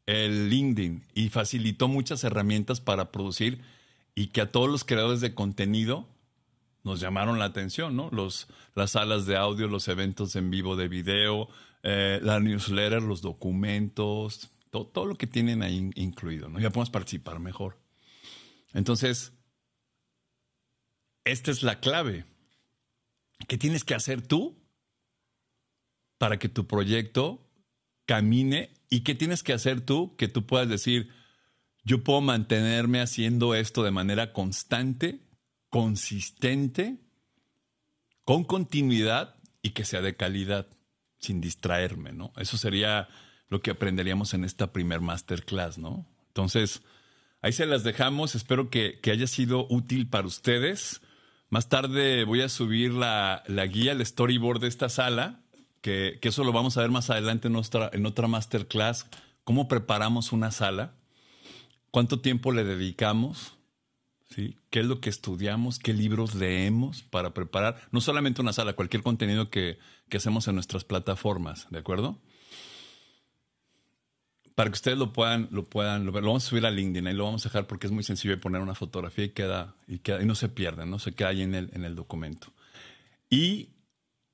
el LinkedIn y facilitó muchas herramientas para producir y que a todos los creadores de contenido nos llamaron la atención, ¿no? Los, las salas de audio, los eventos en vivo de video, las eh, la newsletter, los documentos, todo, todo lo que tienen ahí incluido, ¿no? Ya podemos participar mejor. Entonces, esta es la clave. ¿Qué tienes que hacer tú para que tu proyecto camine y qué tienes que hacer tú que tú puedas decir, yo puedo mantenerme haciendo esto de manera constante, consistente, con continuidad y que sea de calidad, sin distraerme, ¿no? Eso sería lo que aprenderíamos en esta primer masterclass, ¿no? Entonces, ahí se las dejamos, espero que, haya sido útil para ustedes. Más tarde voy a subir la, la guía, el storyboard de esta sala que, eso lo vamos a ver más adelante en, nuestra, en otra masterclass, cómo preparamos una sala, cuánto tiempo le dedicamos, ¿sí? qué es lo que estudiamos, qué libros leemos para preparar, no solamente una sala, cualquier contenido que, que hacemos en nuestras plataformas, ¿de acuerdo? Para que ustedes lo puedan, lo puedan, lo, vamos a subir a LinkedIn, ahí lo vamos a dejar porque es muy sencillo poner una fotografía y queda, y no se pierden, no se queda ahí en el, en el documento. Y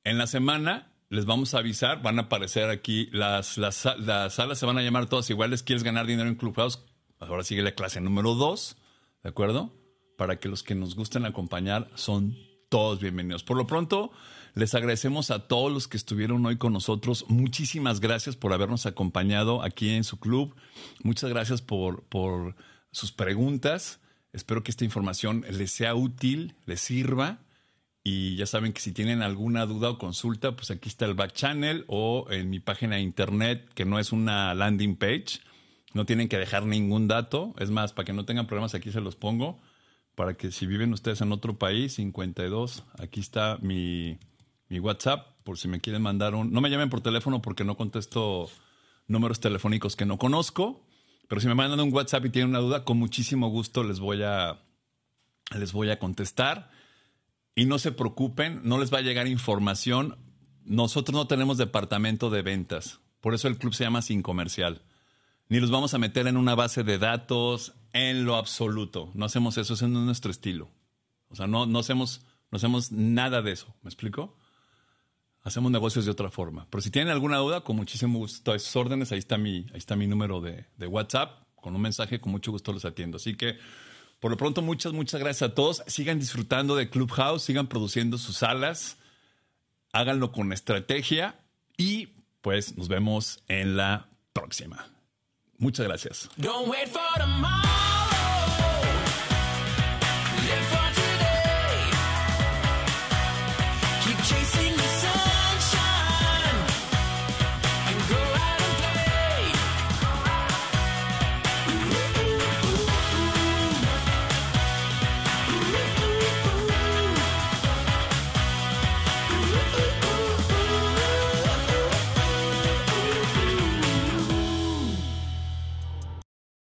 en la semana les vamos a avisar, van a aparecer aquí, las, las, salas se van a llamar todas iguales, quieres ganar dinero en Clubhouse, pues ahora sigue la clase número 2, ¿de acuerdo? Para que los que nos gusten acompañar son todos bienvenidos. Por lo pronto, les agradecemos a todos los que estuvieron hoy con nosotros. Muchísimas gracias por habernos acompañado aquí en su club. Muchas gracias por, por sus preguntas. Espero que esta información les sea útil, les sirva. Y ya saben que si tienen alguna duda o consulta, pues aquí está el back channel o en mi página de internet, que no es una landing page. No tienen que dejar ningún dato. Es más, para que no tengan problemas, aquí se los pongo. Para que si viven ustedes en otro país, 52, aquí está mi, mi WhatsApp, por si me quieren mandar un... No me llamen por teléfono porque no contesto números telefónicos que no conozco, pero si me mandan un WhatsApp y tienen una duda, con muchísimo gusto les voy a, les voy a contestar y no se preocupen, no les va a llegar información. Nosotros no tenemos departamento de ventas, por eso el club se llama Sin Comercial. Ni los vamos a meter en una base de datos en lo absoluto. No hacemos eso, eso no es nuestro estilo. O sea, no, no, hacemos, no hacemos nada de eso. ¿Me explico? Hacemos negocios de otra forma. Pero si tienen alguna duda, con muchísimo gusto, a sus órdenes, ahí está mi, ahí está mi número de WhatsApp. Con un mensaje, con mucho gusto los atiendo. Así que por lo pronto, muchas, muchas gracias a todos. Sigan disfrutando de Clubhouse, sigan produciendo sus salas, háganlo con estrategia y pues nos vemos en la próxima. Muchas gracias.